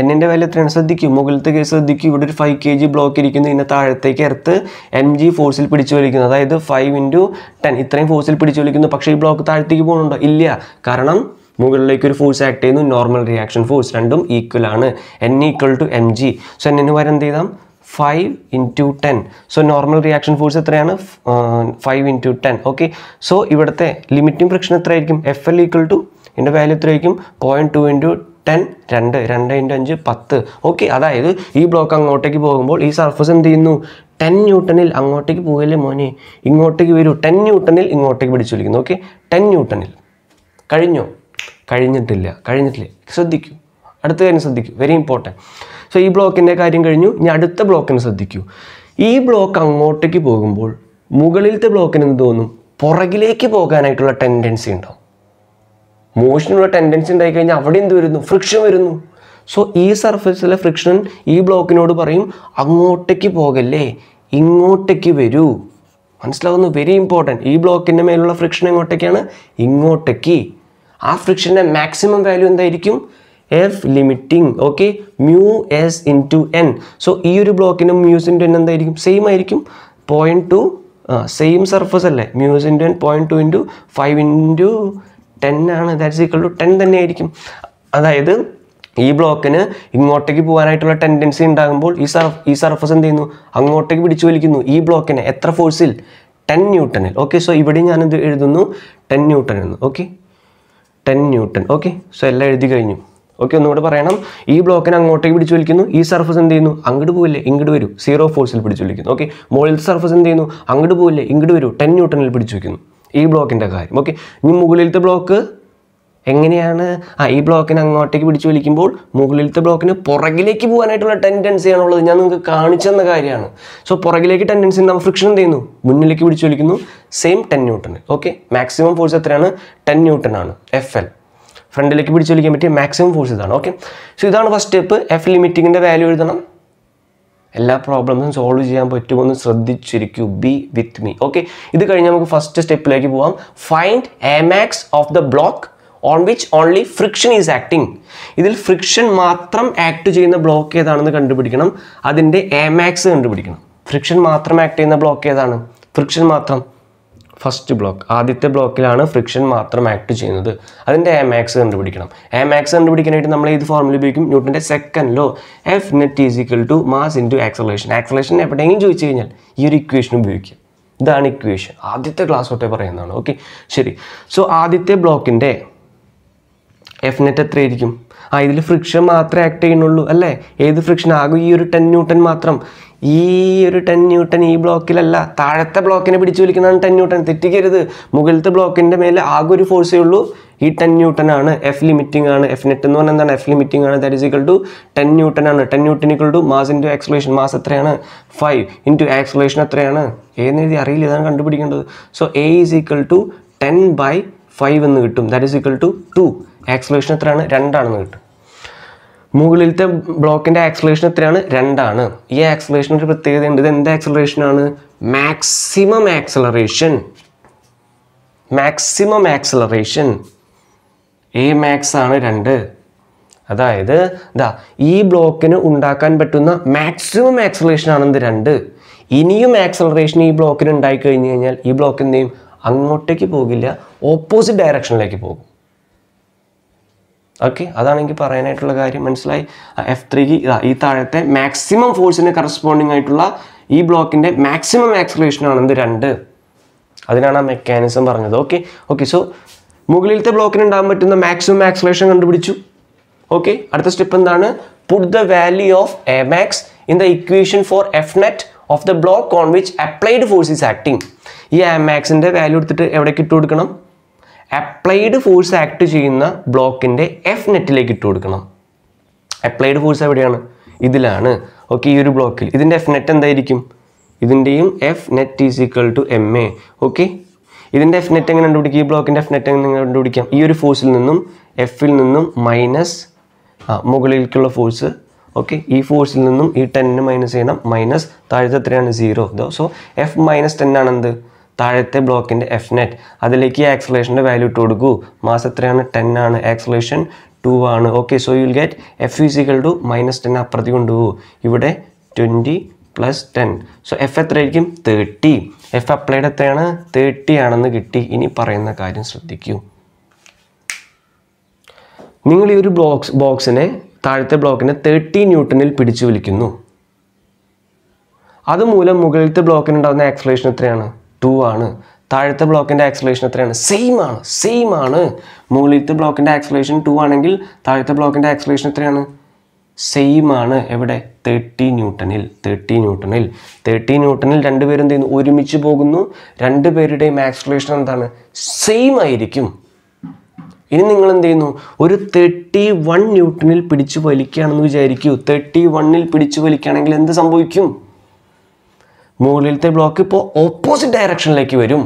എന്നിൻ്റെ വില എത്രയാണ് ശ്രദ്ധിക്കും മുകളിലത്തെ കേസ് ശ്രദ്ധിക്കും ഇവിടെ ഒരു ഫൈവ് കെ ജി ബ്ലോക്ക് ഇരിക്കുന്നു ഇതിനെ താഴത്തേക്ക് എർത്ത് എം ജി ഫോഴ്സിൽ പിടിച്ചു വലിക്കുന്നു അതായത് ഫൈവ് ഇൻറ്റു ടെൻ ഇത്രയും ഫോഴ്സിൽ പിടിച്ചു വലിക്കുന്നു പക്ഷേ ഈ ബ്ലോക്ക് താഴത്തേക്ക് പോകുന്നുണ്ടോ ഇല്ല കാരണം മുകളിലേക്ക് ഒരു ഫോഴ്സ് ആക്ട് ചെയ്യുന്നു നോർമൽ റിയാക്ഷൻ ഫോഴ്സ് രണ്ടും ഈക്വൽ ആണ് N equal to M G so എന്നു വരെ എന്ത് ചെയ്താം five into ten so normal reaction force എത്രയാണ് five into ten okay so ഇവിടുത്തെ ലിമിറ്റിംഗ് ഫ്രിക്ഷൻ എത്രയായിരിക്കും എഫ് എൽ ഈക്വൽ ടു ഇതിൻ്റെ വാല്യൂ എത്രയായിരിക്കും പോയിൻറ്റ് ടു ഇൻറ്റു ടെൻ രണ്ട് രണ്ട് ഇൻറ്റു അഞ്ച് പത്ത് ഓക്കെ അതായത് ഈ ബ്ലോക്ക് അങ്ങോട്ടേക്ക് പോകുമ്പോൾ ഈ സർഫസ് എന്ത് ചെയ്യുന്നു ടെൻ ന്യൂട്ടനിൽ അങ്ങോട്ടേക്ക് പോകല്ലേ മോനെ ഇങ്ങോട്ടേക്ക് വരൂ ടെൻ ന്യൂട്ടനിൽ ഇങ്ങോട്ടേക്ക് പിടിച്ചു വിളിക്കുന്നു ഓക്കെ ടെൻ ന്യൂട്ടനിൽ കഴിഞ്ഞോ കഴിഞ്ഞിട്ടില്ല കഴിഞ്ഞിട്ടില്ല ശ്രദ്ധിക്കൂ അടുത്ത കാര്യം ശ്രദ്ധിക്കൂ വെരി ഇമ്പോർട്ടൻറ്റ് സോ ഈ ബ്ലോക്കിൻ്റെ കാര്യം കഴിഞ്ഞു ഇനി അടുത്ത ബ്ലോക്കിന് ശ്രദ്ധിക്കൂ ഈ ബ്ലോക്ക് അങ്ങോട്ടേക്ക് പോകുമ്പോൾ മുകളിലത്തെ ബ്ലോക്കിന് എന്ത് തോന്നും പുറകിലേക്ക് പോകാനായിട്ടുള്ള ടെൻഡൻസി ഉണ്ടാവും മോഷനുള്ള ടെൻഡൻസി ഉണ്ടായി കഴിഞ്ഞാൽ അവിടെ എന്ത് വരുന്നു ഫ്രിക്ഷൻ വരുന്നു സോ ഈ സർഫസിലെ ഫ്രിക്ഷൻ ഈ ബ്ലോക്കിനോട് പറയും അങ്ങോട്ടേക്ക് പോകല്ലേ ഇങ്ങോട്ടേക്ക് വരൂ മനസ്സിലാവുന്നു വെരി ഇമ്പോർട്ടൻറ്റ് ഈ ബ്ലോക്കിൻ്റെ മേലുള്ള ഫ്രിക്ഷൻ എങ്ങോട്ടേക്കാണ് ഇങ്ങോട്ടേക്ക് ആ ഫ്രിക്ഷൻ്റെ മാക്സിമം വാല്യൂ എന്തായിരിക്കും F limiting okay mu S into N so ഈ ഒരു ബ്ലോക്കിൻ്റെ മ്യൂസ് ഇൻ ടു എൻ എന്തായിരിക്കും സെയിം ആയിരിക്കും പോയിൻറ്റ് ടു സെയിം സർഫസ് അല്ലേ mu S into N point two into five into ten ആണ് ദാറ്റ് ഈക്വൽ ടു ടെൻ തന്നെ ആയിരിക്കും അതായത് ഈ ബ്ലോക്കിന് ഇങ്ങോട്ടേക്ക് പോകാനായിട്ടുള്ള ടെൻഡൻസി ഉണ്ടാകുമ്പോൾ ഈ സർഫ് ഈ സർഫസ് എന്ത് ചെയ്യുന്നു അങ്ങോട്ടേക്ക് പിടിച്ചു വലിക്കുന്നു ഈ ബ്ലോക്കിനെ എത്ര ഫോഴ്സിൽ ടെൻ ന്യൂട്ടനിൽ ഓക്കെ സോ ഇവിടെ ഞാൻ ഇത് എഴുതുന്നു ടെൻ ന്യൂട്ടൻ എന്ന് okay ten newton okay so എല്ലാം എഴുതി കഴിഞ്ഞു ഓക്കെ ഒന്നുകൂടെ പറയണം ഈ ബ്ലോക്കിനെ അങ്ങോട്ടേക്ക് പിടിച്ചു വലിക്കുന്നു ഈ സർഫസ് എന്ത് ചെയ്യുന്നു അങ്ങോട്ട് പോവില്ലേ ഇങ്ങോട്ട് വരും സീറോ ഫോഴ്സിൽ പിടിച്ചു വലിക്കുന്നു ഓക്കെ മുകളിൽ സർഫസ് എന്ത് ചെയ്യുന്നു അങ്ങോട്ട് പോവില്ലേ ഇങ്ങോട്ട് വരും ടെൻ ന്യൂട്ടനിൽ പിടിച്ചു വയ്ക്കുന്നു ഈ ബ്ലോക്കിൻ്റെ കാര്യം ഓക്കെ ഇനി മുകളിലത്തെ ബ്ലോക്ക് എങ്ങനെയാണ് ആ ഈ ബ്ലോക്കിനെ അങ്ങോട്ടേക്ക് പിടിച്ചു വലിക്കുമ്പോൾ മുകളിലത്തെ ബ്ലോക്കിന് പുറകിലേക്ക് പോകാനായിട്ടുള്ള ടെൻഡൻസിയാണുള്ളത് ഞാൻ നിങ്ങൾക്ക് കാണിച്ചെന്ന കാര്യമാണ് സോ പുറകിലേക്ക് ടെൻഡൻസി നമ്മൾ ഫ്രിക്ഷൻ എന്ത് ചെയ്യുന്നു മുന്നിലേക്ക് പിടിച്ചു വലിക്കുന്നു same ten newton okay maximum force എത്രയാണ് ടെൻ ന്യൂട്ടൺ ആണ് എഫ് എൽ ഫ്രണ്ടിലേക്ക് പിടിച്ചു വലിക്കാൻ പറ്റിയ മാക്സിമം ഫോഴ്സ് ഇതാണ് ഓക്കെ സോ ഇതാണ് ഫസ്റ്റ് സ്റ്റെപ്പ് എഫ് ലിമിറ്റിങ്ങിൻ്റെ വാല്യൂ എഴുതണം എല്ലാ പ്രോബ്ലംസും സോൾവ് ചെയ്യാൻ പറ്റുമെന്ന് ശ്രദ്ധിച്ചിരിക്കൂ ബി വിത്ത് മീ ഓക്കെ ഇത് കഴിഞ്ഞ് നമുക്ക് ഫസ്റ്റ് സ്റ്റെപ്പിലേക്ക് പോവാം find A max of the block on which only friction is acting ഇതിൽ ഫ്രിക്ഷൻ മാത്രം ആക്ട് ചെയ്യുന്ന ബ്ലോക്ക് ഏതാണെന്ന് കണ്ടുപിടിക്കണം അതിൻ്റെ എമാക്സ് കണ്ടുപിടിക്കണം ഫ്രിക്ഷൻ മാത്രം ആക്ട് ചെയ്യുന്ന ബ്ലോക്ക് ഏതാണ് ഫ്രിക്ഷൻ മാത്രം ഫസ്റ്റ് ബ്ലോക്ക് ആദ്യത്തെ ബ്ലോക്കിലാണ് ഫ്രിക്ഷൻ മാത്രം ആക്ട് ചെയ്യുന്നത് അതിൻ്റെ എം ആക്സ് കണ്ടുപിടിക്കണം എം ആക്സ് കണ്ടുപിടിക്കാനായിട്ട് നമ്മൾ ഏത് ഫോർമുല ഉപയോഗിക്കും ന്യൂട്ടൻ്റെ second law F net is equal to mass into acceleration acceleration എവിടെയെങ്കിലും ചോദിച്ചു കഴിഞ്ഞാൽ ഈ ഒരു ഇക്വേഷൻ ഉപയോഗിക്കുക ഇതാണ് ഇക്വേഷൻ ആദ്യത്തെ ക്ലാസ് തൊട്ടേ പറയുന്നതാണ് ഓക്കെ ശരി സോ ആദ്യത്തെ ബ്ലോക്കിൻ്റെ എഫ് നെറ്റ് എത്രയായിരിക്കും ആ ഇതിൽ ഫ്രിക്ഷൻ മാത്രമേ ആക്ട് ചെയ്യുന്നുള്ളൂ അല്ലേ ഏത് ഫ്രിക്ഷൻ ആകും ഈ ഒരു ടെൻ ന്യൂട്ടൺ മാത്രം ഈ ഒരു ടെൻ ന്യൂട്ടൺ ഈ ബ്ലോക്കിലല്ല താഴത്തെ ബ്ലോക്കിനെ പിടിച്ചു വലിക്കുന്നതാണ് ടെൻ ന്യൂട്ടൺ തെറ്റിക്കരുത് മുകളിലത്തെ ബ്ലോക്കിൻ്റെ മേലെ ആകെ ഒരു ഫോഴ്സേ ഉള്ളൂ ഈ ടെൻ ന്യൂട്ടൺ ആണ് എഫ് ലിമിറ്റിംഗ് ആണ് എഫ് നെറ്റ് എന്ന് പറഞ്ഞാൽ എന്താണ് എഫ് ലിമിറ്റിംഗ് ആണ് that is equal to ten newton ആണ് ten newton equal to mass into acceleration mass എത്രയാണ് ഫൈവ് ഇൻറ്റു ആക്സലേഷൻ എത്രയാണ് ഏതെന്ന് എഴുതി അറിയില്ല ഇതാണ് കണ്ടുപിടിക്കേണ്ടത് so A is equal to ten by five എന്ന് കിട്ടും that is equal to two acceleration എത്രയാണ് രണ്ടാണെന്ന് കിട്ടും മുകളിലത്തെ ബ്ലോക്കിൻ്റെ ആക്സലേഷൻ എത്രയാണ് രണ്ടാണ് ഈ ആക്സലേഷൻ ഒരു പ്രത്യേകത ഉണ്ട് ഇത് എന്ത് ആക്സലറേഷനാണ് maximum acceleration maximum acceleration A max ആണ് രണ്ട് അതായത് ഇതാ ഈ ബ്ലോക്കിന് ഉണ്ടാക്കാൻ പറ്റുന്ന മാക്സിമം ആക്സലറേഷൻ ആണെന്ന് രണ്ട് ഇനിയും ആക്സലറേഷൻ ഈ ബ്ലോക്കിന് ഉണ്ടായി കഴിഞ്ഞു കഴിഞ്ഞാൽ ഈ ബ്ലോക്ക് എന്ത് അങ്ങോട്ടേക്ക് പോകില്ല ഓപ്പോസിറ്റ് ഡയറക്ഷനിലേക്ക് പോകും ഓക്കെ അതാണ് എനിക്ക് പറയാനായിട്ടുള്ള കാര്യം മനസ്സിലായി എഫ് ത്രീക്ക് ഈ താഴത്തെ മാക്സിമം ഫോഴ്സിന് കറസ്പോണ്ടിങ് ആയിട്ടുള്ള ഈ ബ്ലോക്കിൻ്റെ മാക്സിമം ആണ് എന്ത് രണ്ട് അതിനാണ് ആ മെക്കാനിസം പറഞ്ഞത് ഓക്കെ ഓക്കെ സോ മുകളിലത്തെ ബ്ലോക്കിന് ഉണ്ടാകാൻ പറ്റുന്ന മാക്സിമം ആക്സലേഷൻ കണ്ടുപിടിച്ചു ഓക്കെ അടുത്ത സ്റ്റെപ്പ് എന്താണ് put the value of A max in the equation for F net of the block on which applied force is acting ഈ എ മാക്സിൻ്റെ വാല്യൂ എടുത്തിട്ട് എവിടേക്ക് ഇട്ട് കൊടുക്കണം അപ്ലൈഡ് ഫോഴ്സ് ആക്ട് ചെയ്യുന്ന ബ്ലോക്കിൻ്റെ എഫ് നെറ്റിലേക്ക് ഇട്ട് കൊടുക്കണം അപ്ലൈഡ് ഫോഴ്സ് എവിടെയാണ് ഇതിലാണ് ഓക്കെ ഈ ഒരു ബ്ലോക്കിൽ ഇതിൻ്റെ എഫ് നെറ്റ് എന്തായിരിക്കും ഇതിൻ്റെയും F net is equal to M A okay ഇതിൻ്റെ എഫ് നെറ്റ് എങ്ങനെ കണ്ടുപിടിക്കും ഈ ബ്ലോക്കിൻ്റെ എഫ് നെറ്റ് എങ്ങനെ കണ്ടുപിടിക്കാം ഈ ഒരു ഫോഴ്സിൽ നിന്നും എഫിൽ നിന്നും മൈനസ് മുകളിലേക്കുള്ള ഫോഴ്സ് ഓക്കെ ഈ ഫോഴ്സിൽ നിന്നും ഈ ടെന്നിന് മൈനസ് ചെയ്യണം മൈനസ് താഴത്തെ എത്രയാണ് zero so F minus ten ആണ് എന്ത് താഴത്തെ ബ്ലോക്കിൻ്റെ എഫ് നെറ്റ് അതിലേക്ക് ആക്സലേഷൻ്റെ വാല്യൂ ഇട്ട് കൊടുക്കൂ മാസ് എത്രയാണ് ടെൻ ആണ് ആക്സലേഷൻ ടു ആണ് okay so you will get F is equal to minus ten അപ്പുറത്തേക്ക് കൊണ്ടുപോകൂ ഇവിടെ twenty plus ten so F ആയിരിക്കും തേർട്ടി എഫ് അപ്ലൈഡ് എത്രയാണ് തേർട്ടി ആണെന്ന് കിട്ടി ഇനി പറയുന്ന കാര്യം ശ്രദ്ധിക്കൂ നിങ്ങൾ ഈ ഒരു ബ്ലോക്സ് ബോക്സിനെ താഴത്തെ ബ്ലോക്കിനെ തേർട്ടി ന്യൂട്ടണിൽ പിടിച്ചു വലിക്കുന്നു അതുമൂലം മുകളിലത്തെ ബ്ലോക്കിനുണ്ടാകുന്ന ആക്സലേഷൻ എത്രയാണ് ടു ആണ് താഴത്തെ ബ്ലോക്കിൻ്റെ ആക്സലേഷൻ എത്രയാണ് സെയിം ആണ് സെയിം ആണ് മുകളിലത്തെ ബ്ലോക്കിൻ്റെ ആക്സലേഷൻ ടു ആണെങ്കിൽ താഴത്തെ ബ്ലോക്കിൻ്റെ ആക്സലേഷൻ എത്രയാണ് സെയിം ആണ് എവിടെ തേർട്ടി ന്യൂട്ടണിൽ തേർട്ടി ന്യൂട്ടണിൽ തേർട്ടി ന്യൂട്ടണിൽ രണ്ടുപേരും എന്ത് ചെയ്യുന്നു ഒരുമിച്ച് പോകുന്നു രണ്ടുപേരുടെയും ആക്സലേഷൻ എന്താണ് സെയിം ആയിരിക്കും ഇനി നിങ്ങൾ എന്ത് ചെയ്യുന്നു ഒരു തേർട്ടി വൺ ന്യൂട്ടണിൽ പിടിച്ചു വലിക്കുകയാണെന്ന് വിചാരിക്കൂ തേർട്ടി വണ്ണിൽ പിടിച്ചു വലിക്കുകയാണെങ്കിൽ എന്ത് സംഭവിക്കും മുകളിലത്തെ ബ്ലോക്ക് ഇപ്പോൾ ഓപ്പോസിറ്റ് ഡയറക്ഷനിലേക്ക് വരും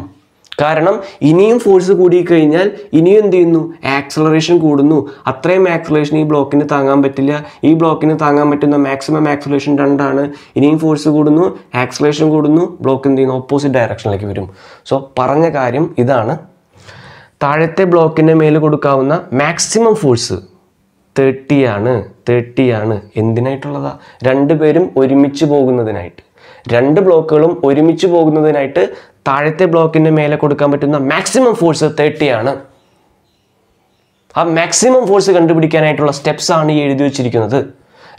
കാരണം ഇനിയും ഫോഴ്സ് കൂടിക്കഴിഞ്ഞാൽ ഇനിയും എന്ത് ചെയ്യുന്നു ആക്സലറേഷൻ കൂടുന്നു അത്രയും ആക്സലറേഷൻ ഈ ബ്ലോക്കിന് താങ്ങാൻ പറ്റില്ല ഈ ബ്ലോക്കിന് താങ്ങാൻ പറ്റുന്ന മാക്സിമം ആക്സലറേഷൻ രണ്ടാണ് ഇനിയും ഫോഴ്സ് കൂടുന്നു ആക്സലറേഷൻ കൂടുന്നു ബ്ലോക്ക് എന്ത് ചെയ്യുന്നു ഓപ്പോസിറ്റ് ഡയറക്ഷനിലേക്ക് വരും സോ പറഞ്ഞ കാര്യം ഇതാണ് താഴത്തെ ബ്ലോക്കിൻ്റെ മേൽ കൊടുക്കാവുന്ന മാക്സിമം ഫോഴ്സ് തേർട്ടിയാണ് തേർട്ടിയാണ് രണ്ട് രണ്ടുപേരും ഒരുമിച്ച് പോകുന്നതിനായിട്ട് രണ്ട് ബ്ലോക്കുകളും ഒരുമിച്ച് പോകുന്നതിനായിട്ട് താഴത്തെ ബ്ലോക്കിൻ്റെ മേലെ കൊടുക്കാൻ പറ്റുന്ന മാക്സിമം ഫോഴ്സ് തേർട്ടിയാണ് ആണ് ആ മാക്സിമം ഫോഴ്സ് കണ്ടുപിടിക്കാനായിട്ടുള്ള സ്റ്റെപ്സ് ആണ് ഈ എഴുതി വെച്ചിരിക്കുന്നത്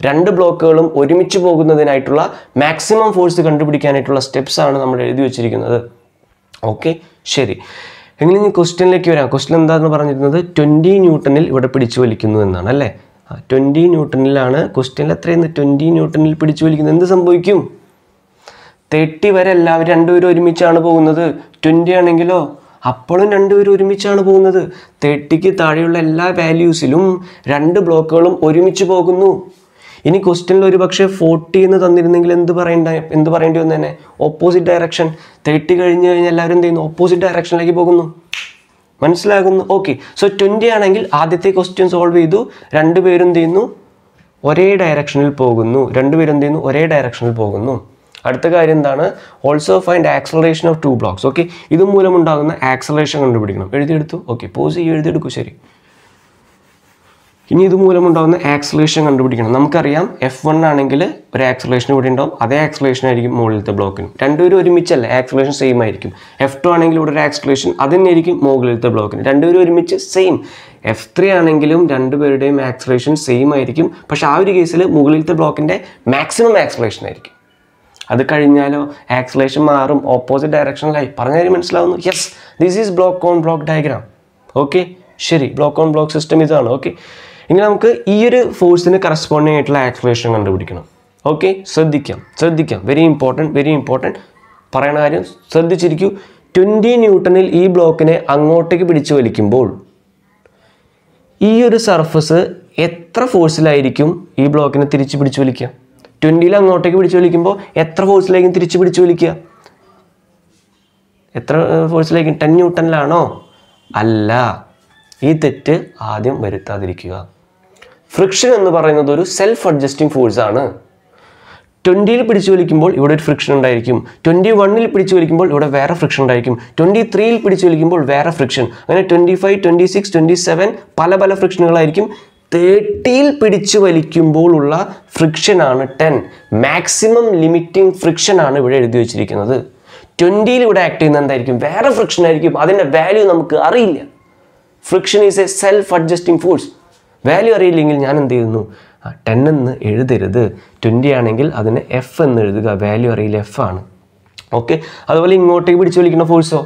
രണ്ട് ബ്ലോക്കുകളും ഒരുമിച്ച് പോകുന്നതിനായിട്ടുള്ള മാക്സിമം ഫോഴ്സ് കണ്ടുപിടിക്കാനായിട്ടുള്ള സ്റ്റെപ്സ് ആണ് നമ്മൾ എഴുതി വെച്ചിരിക്കുന്നത് ഓക്കെ ശരി എങ്ങനെ ഇനി ക്വസ്റ്റ്യനിലേക്ക് വരാം ക്വസ്റ്റ്യൻ എന്താണെന്ന് പറഞ്ഞിരുന്നത് ട്വൻറ്റി ന്യൂട്ടനിൽ ഇവിടെ പിടിച്ചു വലിക്കുന്നു എന്നാണ് അല്ലേ ട്വൻറ്റി ന്യൂട്ടനിലാണ് ക്വസ്റ്റ്യനിൽ എത്രയെന്ന് ട്വൻറ്റി ന്യൂട്ടനിൽ പിടിച്ചു വലിക്കുന്നത് എന്ത് സംഭവിക്കും തേർട്ടി വരെ എല്ലാവരും രണ്ടുപേരും ഒരുമിച്ചാണ് പോകുന്നത് ട്വൻറ്റി ആണെങ്കിലോ അപ്പോഴും രണ്ടുപേരും ഒരുമിച്ചാണ് പോകുന്നത് തേർട്ടിക്ക് താഴെയുള്ള എല്ലാ വാല്യൂസിലും രണ്ട് ബ്ലോക്കുകളും ഒരുമിച്ച് പോകുന്നു ഇനി ക്വസ്റ്റ്യനിൽ ഒരു പക്ഷേ ഫോർട്ടി എന്ന് തന്നിരുന്നെങ്കിൽ എന്ത് പറയണ്ട എന്ത് പറയേണ്ടി വന്നു തന്നെ ഓപ്പോസിറ്റ് ഡയറക്ഷൻ തേർട്ടി കഴിഞ്ഞ് കഴിഞ്ഞാൽ എല്ലാവരും എന്ത് ചെയ്യുന്നു ഓപ്പോസിറ്റ് ഡയറക്ഷനിലേക്ക് പോകുന്നു മനസ്സിലാകുന്നു ഓക്കെ സോ ട്വൻറ്റി ആണെങ്കിൽ ആദ്യത്തെ ക്വസ്റ്റ്യൻ സോൾവ് ചെയ്തു രണ്ടുപേരും എന്ത് ചെയ്യുന്നു ഒരേ ഡയറക്ഷനിൽ പോകുന്നു രണ്ടുപേരും എന്ത് ചെയ്യുന്നു ഒരേ ഡയറക്ഷനിൽ പോകുന്നു അടുത്ത കാര്യം എന്താണ് also find acceleration of two blocks okay ഇത് മൂലം ഉണ്ടാകുന്ന ആക്സലറേഷൻ കണ്ടുപിടിക്കണം എഴുതിയെടുത്തു ഓക്കെ പോസ് ചെയ്ത് എഴുതിയെടുക്കും ശരി ഇനി ഇതുമൂലം ഉണ്ടാകുന്ന ആക്സലേഷൻ കണ്ടുപിടിക്കണം നമുക്കറിയാം എഫ് വൺ ആണെങ്കിൽ ഒരു ആക്സലേഷൻ ഇവിടെ ഉണ്ടാവും അതേ ആക്സലേഷൻ ആയിരിക്കും മുകളിലത്തെ ബ്ലോക്കിന് രണ്ടുപേരും ഒരുമിച്ചല്ല ആക്സലേഷൻ സെയിം ആയിരിക്കും എഫ് ടു ആണെങ്കിൽ ഇവിടെ ഒരു ആക്സലേഷൻ ആയിരിക്കും മുകളിലത്തെ ബ്ലോക്കിന് രണ്ടുപേരും ഒരുമിച്ച് സെയിം എഫ് ത്രീ ആണെങ്കിലും രണ്ടുപേരുടെയും ആക്സലേഷൻ സെയിം ആയിരിക്കും പക്ഷേ ആ ഒരു കേസിൽ മുകളിലത്തെ ബ്ലോക്കിൻ്റെ മാക്സിമം ആക്സലേഷൻ ആയിരിക്കും അത് കഴിഞ്ഞാലോ ആക്സലേഷൻ മാറും ഓപ്പോസിറ്റ് ഡയറക്ഷനിലായി പറഞ്ഞ കാര്യം മനസ്സിലാവുന്നു yes this is block on block diagram okay ശരി ബ്ലോക്ക് ഓൺ ബ്ലോക്ക് സിസ്റ്റം ഇതാണ് ഓക്കെ ഇനി നമുക്ക് ഈ ഒരു ഫോഴ്സിന് കറസ്പോണ്ടിങ് ആയിട്ടുള്ള ആക്സലേഷൻ കണ്ടുപിടിക്കണം ഓക്കെ ശ്രദ്ധിക്കാം ശ്രദ്ധിക്കാം വെരി ഇമ്പോർട്ടൻറ്റ് വെരി ഇമ്പോർട്ടൻറ്റ് പറയണ കാര്യം ശ്രദ്ധിച്ചിരിക്കൂ ട്വൻറ്റി ന്യൂട്ടണിൽ ഈ ബ്ലോക്കിനെ അങ്ങോട്ടേക്ക് പിടിച്ചു വലിക്കുമ്പോൾ ഈ ഒരു സർഫസ് എത്ര ഫോഴ്സിലായിരിക്കും ഈ ബ്ലോക്കിനെ തിരിച്ച് പിടിച്ചു വലിക്കുക ട്വൻറ്റിയിൽ അങ്ങോട്ടേക്ക് പിടിച്ച് വലിക്കുമ്പോൾ എത്ര ഫോഴ്സിലേക്കും തിരിച്ച് പിടിച്ച് വലിക്കുക എത്ര ഫോഴ്സിലേക്കും ടെൻ ന്യൂട്ടനിലാണോ അല്ല ഈ തെറ്റ് ആദ്യം വരുത്താതിരിക്കുക ഫ്രിക്ഷൻ എന്ന് പറയുന്നത് ഒരു സെൽഫ് അഡ്ജസ്റ്റിംഗ് ഫോഴ്സാണ് ട്വൻറ്റിയിൽ പിടിച്ച് വലിക്കുമ്പോൾ ഇവിടെ ഒരു ഫ്രിക്ഷൻ ഉണ്ടായിരിക്കും ട്വൻറ്റി വണ്ണിൽ പിടിച്ച് വലിക്കുമ്പോൾ ഇവിടെ വേറെ ഫ്രിക്ഷൻ ഉണ്ടായിരിക്കും ട്വൻറ്റി ത്രീയിൽ പിടിച്ച് വലിക്കുമ്പോൾ വേറെ ഫ്രിക്ഷൻ അങ്ങനെ twenty five twenty six twenty seven പല പല ഫ്രിക്ഷനുകളായിരിക്കും തേർട്ടിയിൽ പിടിച്ചു വലിക്കുമ്പോൾ ഉള്ള ഫ്രിക്ഷനാണ് ടെൻ മാക്സിമം ലിമിറ്റിംഗ് ഫ്രിക്ഷനാണ് ഇവിടെ എഴുതി വെച്ചിരിക്കുന്നത് ട്വൻറ്റിയിൽ ഇവിടെ ആക്ട് ചെയ്യുന്ന എന്തായിരിക്കും വേറെ ഫ്രിക്ഷൻ ആയിരിക്കും അതിൻ്റെ വാല്യൂ നമുക്ക് അറിയില്ല friction is a self adjusting force value അറിയില്ലെങ്കിൽ ഞാൻ എന്ത് ചെയ്യുന്നു ടെൻ എന്ന് എഴുതരുത് ട്വൻറ്റി ആണെങ്കിൽ അതിന് എഫ് എന്ന് എഴുതുക വാല്യൂ അറിയില്ല എഫ് ആണ് ഓക്കെ അതുപോലെ ഇങ്ങോട്ടേക്ക് പിടിച്ചു വലിക്കുന്ന ഫോഴ്സോ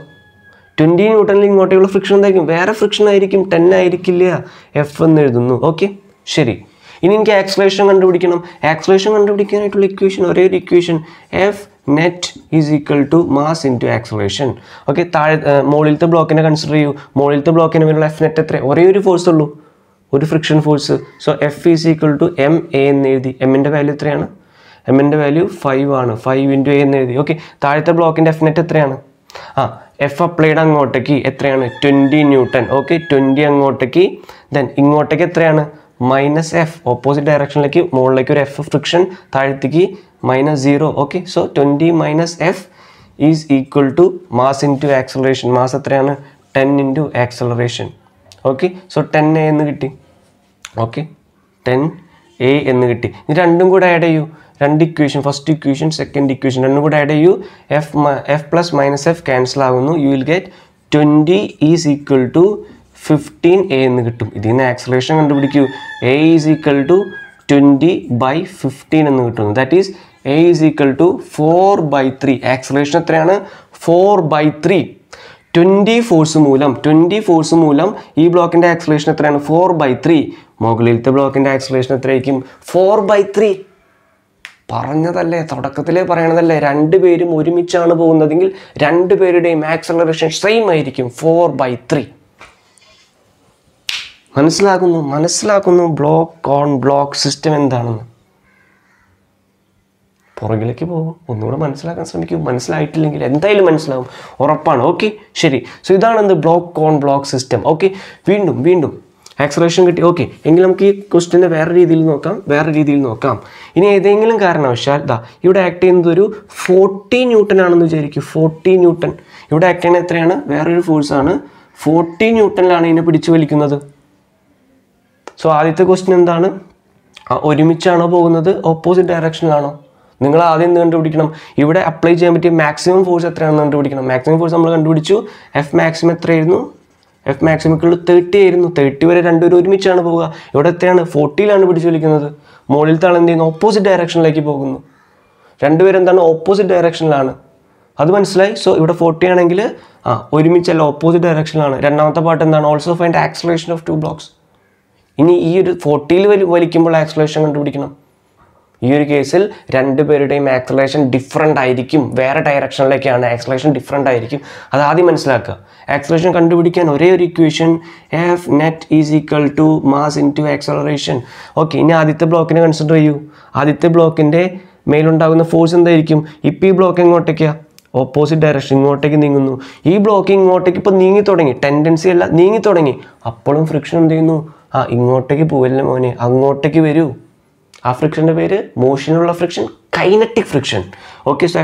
ട്വൻറ്റി ന്യൂട്ടണിൽ ഇങ്ങോട്ടേക്കുള്ള ഫ്രിക്ഷൻ എന്തായിരിക്കും വേറെ ഫ്രിക്ഷൻ ആയിരിക്കും ടെൻ ആയിരിക്കില്ല എഫ് എന്ന് എഴുതുന്നു ഓക്കെ ശരി ഇനി എനിക്ക് ആക്സലേഷൻ കണ്ടുപിടിക്കണം ആക്സലേഷൻ കണ്ടുപിടിക്കാനായിട്ടുള്ള ഇക്വേഷൻ ഒരേ ഒരു equation F net is equal to mass into acceleration okay താഴെ മുകളിലത്തെ ബ്ലോക്കിനെ കൺസിഡർ ചെയ്യൂ മുകളിലത്തെ ബ്ലോക്കിന് മേലുള്ള എഫ് നെറ്റ് എത്ര ഒരേ ഒരു ഫോഴ്സ് ഉള്ളൂ ഒരു friction force so F is equal to M A എന്ന് എഴുതി എമ്മിൻ്റെ വാല്യൂ എത്രയാണ് എമ്മിൻ്റെ വാല്യൂ ഫൈവ് ആണ് ഫൈവ് ഇൻറ്റു എ എന്ന് എഴുതി ഓക്കെ താഴത്തെ ബ്ലോക്കിൻ്റെ എഫ് നെറ്റ് എത്രയാണ് ആ എഫ് അപ്ലൈഡ് അങ്ങോട്ടേക്ക് എത്രയാണ് ട്വൻറ്റി ന്യൂട്ടൺ ഓക്കെ ട്വൻറ്റി അങ്ങോട്ടേക്ക് ദെൻ ഇങ്ങോട്ടേക്ക് എത്രയാണ് മൈനസ് എഫ് ഓപ്പോസിറ്റ് ഡയറക്ഷനിലേക്ക് മുകളിലേക്ക് ഒരു എഫ് ഫ്രിക്ഷൻ താഴ്ത്തിക്ക് minus zero okay so twenty minus F is equal to mass into acceleration mass എത്രയാണ് ten into acceleration okay so ten A എന്ന് കിട്ടി ഓക്കെ ടെൻ എ എന്ന് കിട്ടി ഇനി രണ്ടും കൂടെ ആഡ് ചെയ്യൂ രണ്ട് equation first equation second equation രണ്ടും കൂടെ ആഡ് ചെയ്യൂ F F plus minus F cancel ആകുന്നു you will get twenty is equal to fifteen A എന്ന് കിട്ടും ഇതിൽ നിന്ന് ആക്സലേഷൻ കണ്ടുപിടിക്കൂ A is equal to twenty by fifteen എന്ന് കിട്ടുന്നു that is A is equal to four by three acceleration എത്രയാണ് four by three twenty force മൂലം twenty force മൂലം ഈ ബ്ലോക്കിൻ്റെ ആക്സലേഷൻ എത്രയാണ് ഫോർ ബൈ ത്രീ മുകളിലത്തെ ബ്ലോക്കിൻ്റെ ആക്സലേഷൻ എത്രയായിരിക്കും ഫോർ ബൈ ത്രീ പറഞ്ഞതല്ലേ തുടക്കത്തിലേ പറയണതല്ലേ രണ്ടുപേരും ഒരുമിച്ചാണ് പോകുന്നതെങ്കിൽ രണ്ടുപേരുടെയും ആക്സലറേഷൻ സെയിം ആയിരിക്കും ഫോർ ബൈ ത്രീ മനസ്സിലാക്കുന്നു മനസ്സിലാക്കുന്നു ബ്ലോക്ക് ഓൺ ബ്ലോക്ക് സിസ്റ്റം എന്താണെന്ന് പുറകിലേക്ക് പോകും ഒന്നുകൂടെ മനസ്സിലാക്കാൻ ശ്രമിക്കും മനസ്സിലായിട്ടില്ലെങ്കിൽ എന്തായാലും മനസ്സിലാവും ഉറപ്പാണ് ഓക്കെ ശരി സോ ഇതാണ് എന്ത് block on block system okay വീണ്ടും വീണ്ടും ആക്സലേഷൻ കിട്ടി ഓക്കെ എങ്കിൽ നമുക്ക് ഈ ക്വസ്റ്റിനെ വേറെ രീതിയിൽ നോക്കാം വേറെ രീതിയിൽ നോക്കാം ഇനി ഏതെങ്കിലും കാരണവശാൽ ദാ ഇവിടെ ആക്ട് ചെയ്യുന്നത് ഒരു ഫോർട്ടി ന്യൂട്ടൺ ആണെന്ന് വിചാരിക്കും ഫോർട്ടി ന്യൂട്ടൺ ഇവിടെ ആക്ട് ചെയ്യുന്ന എത്രയാണ് വേറൊരു ഫോഴ്സാണ് ഫോർട്ടി ന്യൂട്ടണിലാണ് ഇതിനെ പിടിച്ചു വലിക്കുന്നത് സോ ആദ്യത്തെ ക്വസ്റ്റ്യൻ എന്താണ് ഒരുമിച്ചാണോ പോകുന്നത് ഓപ്പോസിറ്റ് ഡയറക്ഷനിലാണോ നിങ്ങൾ ആദ്യം എന്ത് കണ്ടുപിടിക്കണം ഇവിടെ അപ്ലൈ ചെയ്യാൻ പറ്റിയ മാക്സിമം ഫോഴ്സ് എത്രയാണെന്ന് കണ്ടുപിടിക്കണം മാക്സിമം ഫോഴ്സ് നമ്മൾ കണ്ടുപിടിച്ചു എഫ് മാക്സിമം എത്രയായിരുന്നു എഫ് മാക്സിമക്കുള്ളിൽ തേർട്ടി ആയിരുന്നു തേർട്ടി വരെ രണ്ടുപേരും ഒരുമിച്ചാണ് പോവുക ഇവിടെ എത്രയാണ് ഫോർട്ടിയിലാണ് പിടിച്ചു വലിക്കുന്നത് മുകളിലത്തെ ആൾ എന്ത് ചെയ്യുന്നു ഓപ്പോസിറ്റ് ഡയറക്ഷനിലേക്ക് പോകുന്നു രണ്ടുപേരും എന്താണ് ഓപ്പോസിറ്റ് ഡയറക്ഷനിലാണ് അത് മനസ്സിലായി സോ ഇവിടെ ഫോർട്ടി ആണെങ്കിൽ ആ ഒരുമിച്ചല്ല ഓപ്പോസിറ്റ് ഡയറക്ഷനിലാണ് രണ്ടാമത്തെ പാട്ട് എന്താണ് also find acceleration of two blocks ഇനി ഈ ഒരു ഫോർട്ടിയിൽ വലിക്കുമ്പോൾ ആക്സലേഷൻ കണ്ടുപിടിക്കണം ഈ ഒരു കേസിൽ രണ്ട് പേരുടെയും ആക്സലേഷൻ ഡിഫറെൻ്റ് ആയിരിക്കും വേറെ ഡയറക്ഷനിലേക്കാണ് ആക്സലേഷൻ ഡിഫറെൻ്റ് ആയിരിക്കും അത് ആദ്യം മനസ്സിലാക്കുക ആക്സലേഷൻ കണ്ടുപിടിക്കാൻ ഒരേ ഒരു equation F net is equal to mass into acceleration okay ഇനി ആദ്യത്തെ ബ്ലോക്കിനെ കൺസിഡർ ചെയ്യൂ ആദ്യത്തെ ബ്ലോക്കിൻ്റെ മേലുണ്ടാകുന്ന ഫോഴ്സ് എന്തായിരിക്കും ഇപ്പോൾ ഈ ബ്ലോക്ക് എങ്ങോട്ടേക്കാണ് ഓപ്പോസിറ്റ് ഡയറക്ഷൻ ഇങ്ങോട്ടേക്ക് നീങ്ങുന്നു ഈ ബ്ലോക്ക് ഇങ്ങോട്ടേക്ക് ഇപ്പോൾ നീങ്ങി തുടങ്ങി ടെൻഡൻസി അല്ല നീങ്ങി തുടങ്ങി അപ്പോഴും ഫ്രിക്ഷൻ എന്ത് ചെയ്യുന്നു ആ ഇങ്ങോട്ടേക്ക് പോവില്ല മോനെ അങ്ങോട്ടേക്ക് വരൂ ആ ഫ്രിക്ഷൻ്റെ പേര് മോഷനുള്ള friction kinetic friction okay so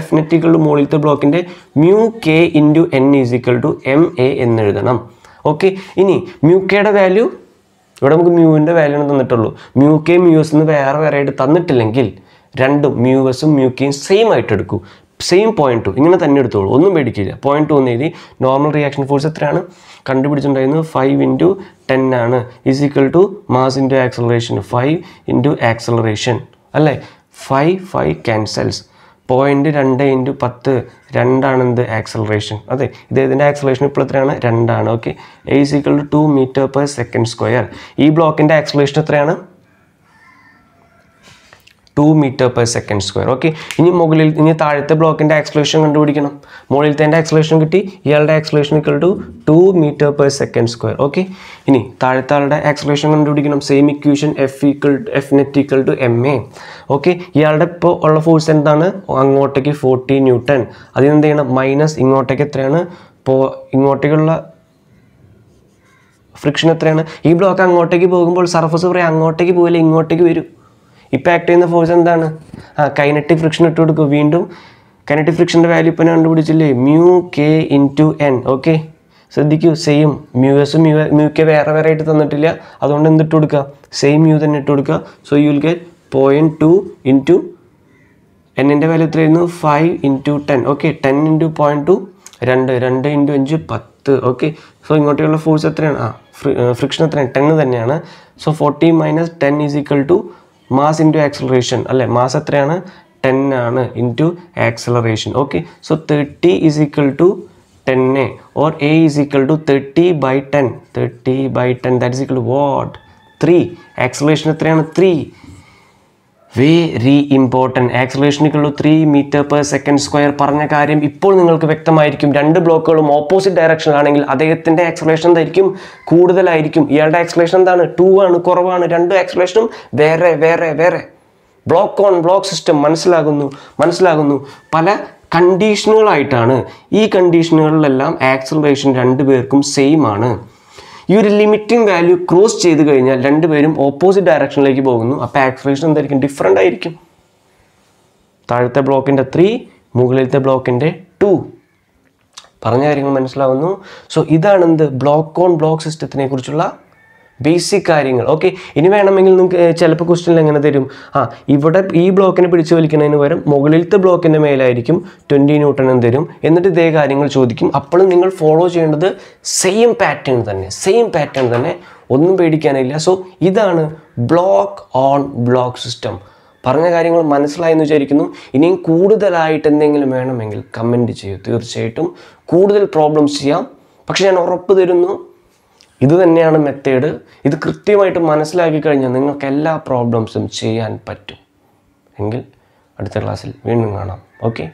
ടു മോളിത്തെ ബ്ലോക്കിൻ്റെ mu K into N is equal to M A എന്ന് എഴുതണം ഓക്കെ ഇനി മ്യൂ കെയുടെ വാല്യൂ ഇവിടെ നമുക്ക് മ്യൂവിൻ്റെ വാല്യൂ ആണ് തന്നിട്ടുള്ളൂ മ്യൂ കെ മ്യൂസ് എന്ന് വേറെ വേറെ ആയിട്ട് തന്നിട്ടില്ലെങ്കിൽ രണ്ടും മ്യൂവസും മ്യൂ കെയും സെയിം ആയിട്ട് എടുക്കൂ സെയിം പോയിന്റ് ടു ഇങ്ങനെ തന്നെ എടുത്തോളൂ ഒന്നും പേടിക്കില്ല പോയിന്റ് ടു എന്ന് എഴുതി നോർമൽ റിയാക്ഷൻ ഫോഴ്സ് എത്രയാണ് കണ്ടുപിടിച്ചിട്ടുണ്ടായിരുന്നു ഫൈവ് ഇൻറ്റു ടെൻ ആണ് is equal to mass into acceleration five into acceleration അല്ലേ ഫൈവ് ഫൈവ് ക്യാൻസൽസ് പോയിൻ്റ് രണ്ട് ഇൻറ്റു പത്ത് രണ്ടാണ് എന്ത് ആക്സലറേഷൻ അതെ ഇദ്ദേഹത്തിൻ്റെ ആക്സലറേഷൻ ഇപ്പോൾ എത്രയാണ് രണ്ടാണ് okay A is equal to two metre per second square ഈ ബ്ലോക്കിൻ്റെ ആക്സലറേഷൻ എത്രയാണ് two metre per second square okay ഇനി മുകളിൽ ഇനി താഴത്തെ ബ്ലോക്കിൻ്റെ ആക്സലേഷൻ കണ്ടുപിടിക്കണം മുകളിലത്തെ ആക്സലേഷൻ കിട്ടി ഇയാളുടെ acceleration equal to two metre per second square okay ഇനി താഴത്തെ ആളുടെ ആക്സലേഷൻ കണ്ടുപിടിക്കണം same equation F equal F net equal to M A okay ഇയാളുടെ ഇപ്പോൾ ഉള്ള ഫോഴ്സ് എന്താണ് അങ്ങോട്ടേക്ക് ഫോർട്ടി ന്യൂട്ടൺ എന്ത് ചെയ്യണം മൈനസ് ഇങ്ങോട്ടേക്ക് എത്രയാണ് ഇപ്പോൾ ഇങ്ങോട്ടേക്കുള്ള ഫ്രിക്ഷൻ എത്രയാണ് ഈ ബ്ലോക്ക് അങ്ങോട്ടേക്ക് പോകുമ്പോൾ സർഫസ് പറയാം അങ്ങോട്ടേക്ക് പോയില്ല ഇങ്ങോട്ടേക്ക് വരും ഇപ്പം ആക്ട് ചെയ്യുന്ന ഫോഴ്സ് എന്താണ് ആ കൈനറ്റിക് ഫ്രിക്ഷൻ ഇട്ട് കൊടുക്കുക വീണ്ടും കൈനറ്റിക് ഫ്രിക്ഷൻ്റെ വാല്യൂ ഇപ്പം കണ്ടുപിടിച്ചില്ലേ mu K into N okay ശ്രദ്ധിക്കൂ same mu S mu mu K വേറെ വേറെ ആയിട്ട് തന്നിട്ടില്ല അതുകൊണ്ട് എന്തിട്ട് കൊടുക്കുക സെയിം മ്യൂ തന്നെ ഇട്ട് കൊടുക്കുക so you will get point two into എന്നിൻ്റെ വാല്യൂ എത്രയായിരുന്നു five into ten okay ten into point two രണ്ട് രണ്ട് ഇൻറ്റു അഞ്ച് പത്ത് ഓക്കെ സോ ഇങ്ങോട്ടേക്കുള്ള ഫോഴ്സ് എത്രയാണ് ആ ഫ്രിക്ഷൻ എത്രയാണ് ടെൻ തന്നെയാണ് so forty minus ten is equal to mass into acceleration അല്ലേ മാസ് എത്രയാണ് ടെൻ ആണ് into acceleration okay so thirty is equal to ten A or A is equal to thirty by ten thirty by ten that is equal to what three acceleration എത്രയാണ് three very important ആക്സലേഷനിക്കുള്ള three metre per second square പറഞ്ഞ കാര്യം ഇപ്പോൾ നിങ്ങൾക്ക് വ്യക്തമായിരിക്കും രണ്ട് ബ്ലോക്കുകളും opposite ഡയറക്ഷനിലാണെങ്കിൽ അദ്ദേഹത്തിൻ്റെ acceleration എന്തായിരിക്കും കൂടുതലായിരിക്കും ഇയാളുടെ ആക്സലേഷൻ എന്താണ് ടു ആണ് കുറവാണ് രണ്ട് ആക്സലേഷനും വേറെ വേറെ വേറെ ബ്ലോക്ക് ഓൺ ബ്ലോക്ക് സിസ്റ്റം മനസ്സിലാകുന്നു മനസ്സിലാകുന്നു പല കണ്ടീഷനുകളായിട്ടാണ് ഈ കണ്ടീഷനുകളിലെല്ലാം ആക്സലറേഷൻ പേർക്കും സെയിം ആണ് ഈ ഒരു ലിമിറ്റിംഗ് വാല്യൂ ക്രോസ് ചെയ്ത് കഴിഞ്ഞാൽ രണ്ടുപേരും ഓപ്പോസിറ്റ് ഡയറക്ഷനിലേക്ക് പോകുന്നു അപ്പോൾ ആക്സലേഷൻ എന്തായിരിക്കും ഡിഫറെൻ്റ് ആയിരിക്കും താഴത്തെ ബ്ലോക്കിൻ്റെ ത്രീ മുകളിലത്തെ ബ്ലോക്കിൻ്റെ ടു പറഞ്ഞ കാര്യങ്ങൾ മനസ്സിലാവുന്നു സോ ഇതാണ് എന്ത് ബ്ലോക്ക് ഓൺ ബ്ലോക്ക് സിസ്റ്റത്തിനെ കുറിച്ചുള്ള ബേസിക് കാര്യങ്ങൾ ഓക്കെ ഇനി വേണമെങ്കിൽ നിങ്ങൾക്ക് ചിലപ്പോൾ ക്വസ്റ്റ്യനിൽ എങ്ങനെ തരും ആ ഇവിടെ ഈ ബ്ലോക്കിനെ പിടിച്ചു വലിക്കുന്നതിന് പകരം മുകളിലത്തെ ബ്ലോക്കിൻ്റെ മേലായിരിക്കും ട്വൻറ്റി ന്യൂട്ടനും തരും എന്നിട്ട് ഇതേ കാര്യങ്ങൾ ചോദിക്കും അപ്പോഴും നിങ്ങൾ ഫോളോ ചെയ്യേണ്ടത് സെയിം പാറ്റേൺ തന്നെ സെയിം പാറ്റേൺ തന്നെ ഒന്നും പേടിക്കാനില്ല സോ ഇതാണ് ബ്ലോക്ക് ഓൺ ബ്ലോക്ക് സിസ്റ്റം പറഞ്ഞ കാര്യങ്ങൾ മനസ്സിലായി എന്ന് വിചാരിക്കുന്നു ഇനിയും കൂടുതലായിട്ട് എന്തെങ്കിലും വേണമെങ്കിൽ കമൻറ്റ് ചെയ്യൂ തീർച്ചയായിട്ടും കൂടുതൽ പ്രോബ്ലംസ് ചെയ്യാം പക്ഷേ ഞാൻ ഉറപ്പ് തരുന്നു ഇത് തന്നെയാണ് മെത്തേഡ് ഇത് കൃത്യമായിട്ട് മനസ്സിലാക്കി കഴിഞ്ഞാൽ നിങ്ങൾക്ക് എല്ലാ പ്രോബ്ലംസും ചെയ്യാൻ പറ്റും എങ്കിൽ അടുത്ത ക്ലാസ്സിൽ വീണ്ടും കാണാം ഓക്കെ